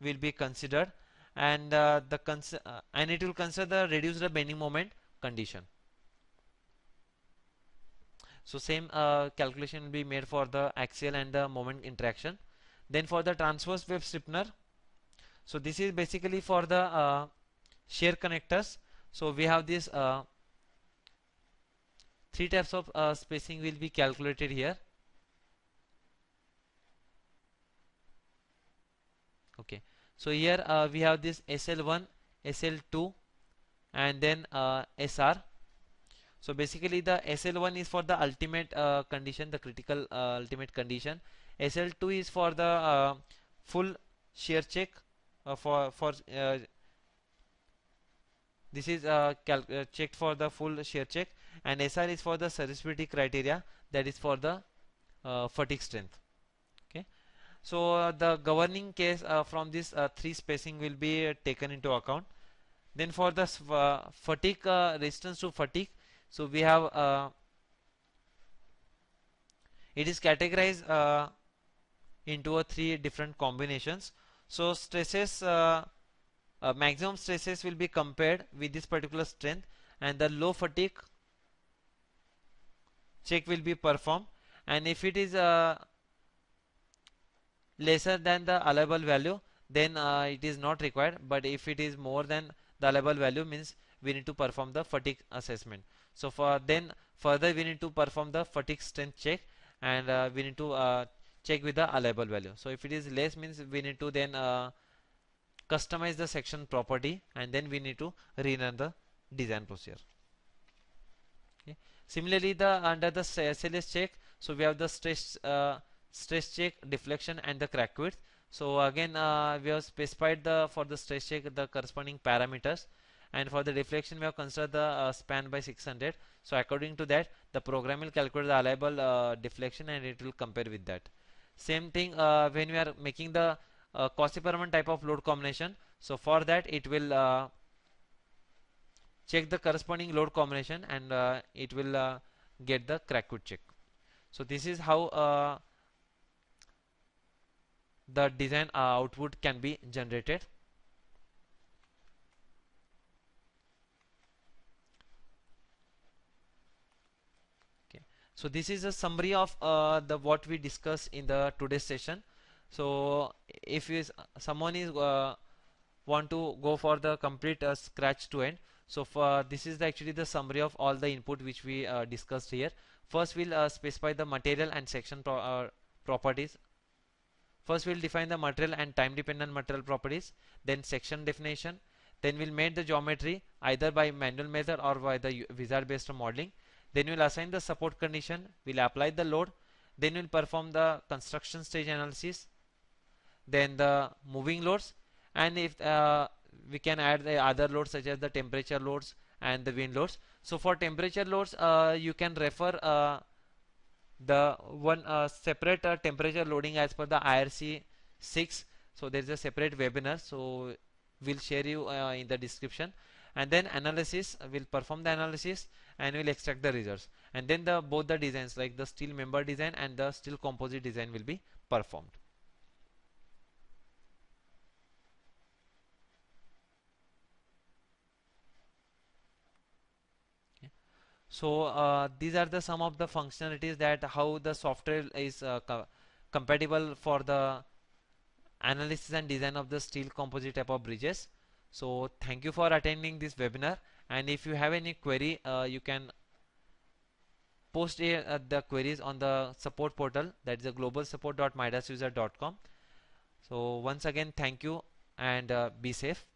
will be considered and the and it will consider the reduced bending moment condition. So same uh, calculation will be made for the axial and the moment interaction. Then for the transverse wave stiffener, so this is basically for the uh, shear connectors. So we have this uh, three types of uh, spacing will be calculated here. Okay, so here uh, we have this SL1, SL2, and then uh, SR so basically the SL1 is for the ultimate uh, condition the critical uh, ultimate condition SL2 is for the uh, full shear check uh, for for uh, this is checked for the full shear check and SR is for the serviceability criteria that is for the fatigue strength okay so the governing case from this three spacing will be taken into account then for the uh, fatigue uh, resistance to fatigue so we have uh, it is categorized uh, into a three different combinations so stresses uh, uh, maximum stresses will be compared with this particular strength and the low fatigue check will be performed and if it is lesser than the allowable value then it is not required but if it is more than the allowable value means we need to perform the fatigue assessment. So for then further we need to perform the fatigue strength check and uh, we need to uh, check with the allowable value. So if it is less means we need to then uh, customize the section property and then we need to rerun the design procedure. Okay. Similarly the under the SLS check so we have the stress uh, stress check deflection and the crack width so again uh, we have specified the for the stress check the corresponding parameters and for the deflection we have considered the uh, span by 600 so according to that the program will calculate the allowable uh, deflection and it will compare with that same thing uh, when we are making the uh, permanent type of load combination so for that it will uh, check the corresponding load combination and uh, it will uh, get the crack check so this is how the design uh, output can be generated okay. so this is a summary of uh, the what we discussed in the today's session so if is, someone is uh, want to go for the complete uh, scratch to end so for this is actually the summary of all the input which we uh, discussed here first we'll uh, specify the material and section pro properties First we'll define the material and time dependent material properties, then section definition, then we'll make the geometry either by manual method or by the wizard based modeling. Then we'll assign the support condition, we'll apply the load, then we'll perform the construction stage analysis, then the moving loads and if uh, we can add the other loads such as the temperature loads and the wind loads. So for temperature loads uh, you can refer uh, the one uh, separate uh, temperature loading as per the IRC 6 so there is a separate webinar so we'll share you uh, in the description and then analysis will perform the analysis and will extract the results and then the both the designs like the steel member design and the steel composite design will be performed so uh, these are the some of the functionalities that how the software is uh, co compatible for the analysis and design of the steel composite type of bridges so thank you for attending this webinar and if you have any query uh, you can post a, uh, the queries on the support portal that is globalsupport.midasuser.com so once again thank you and uh, be safe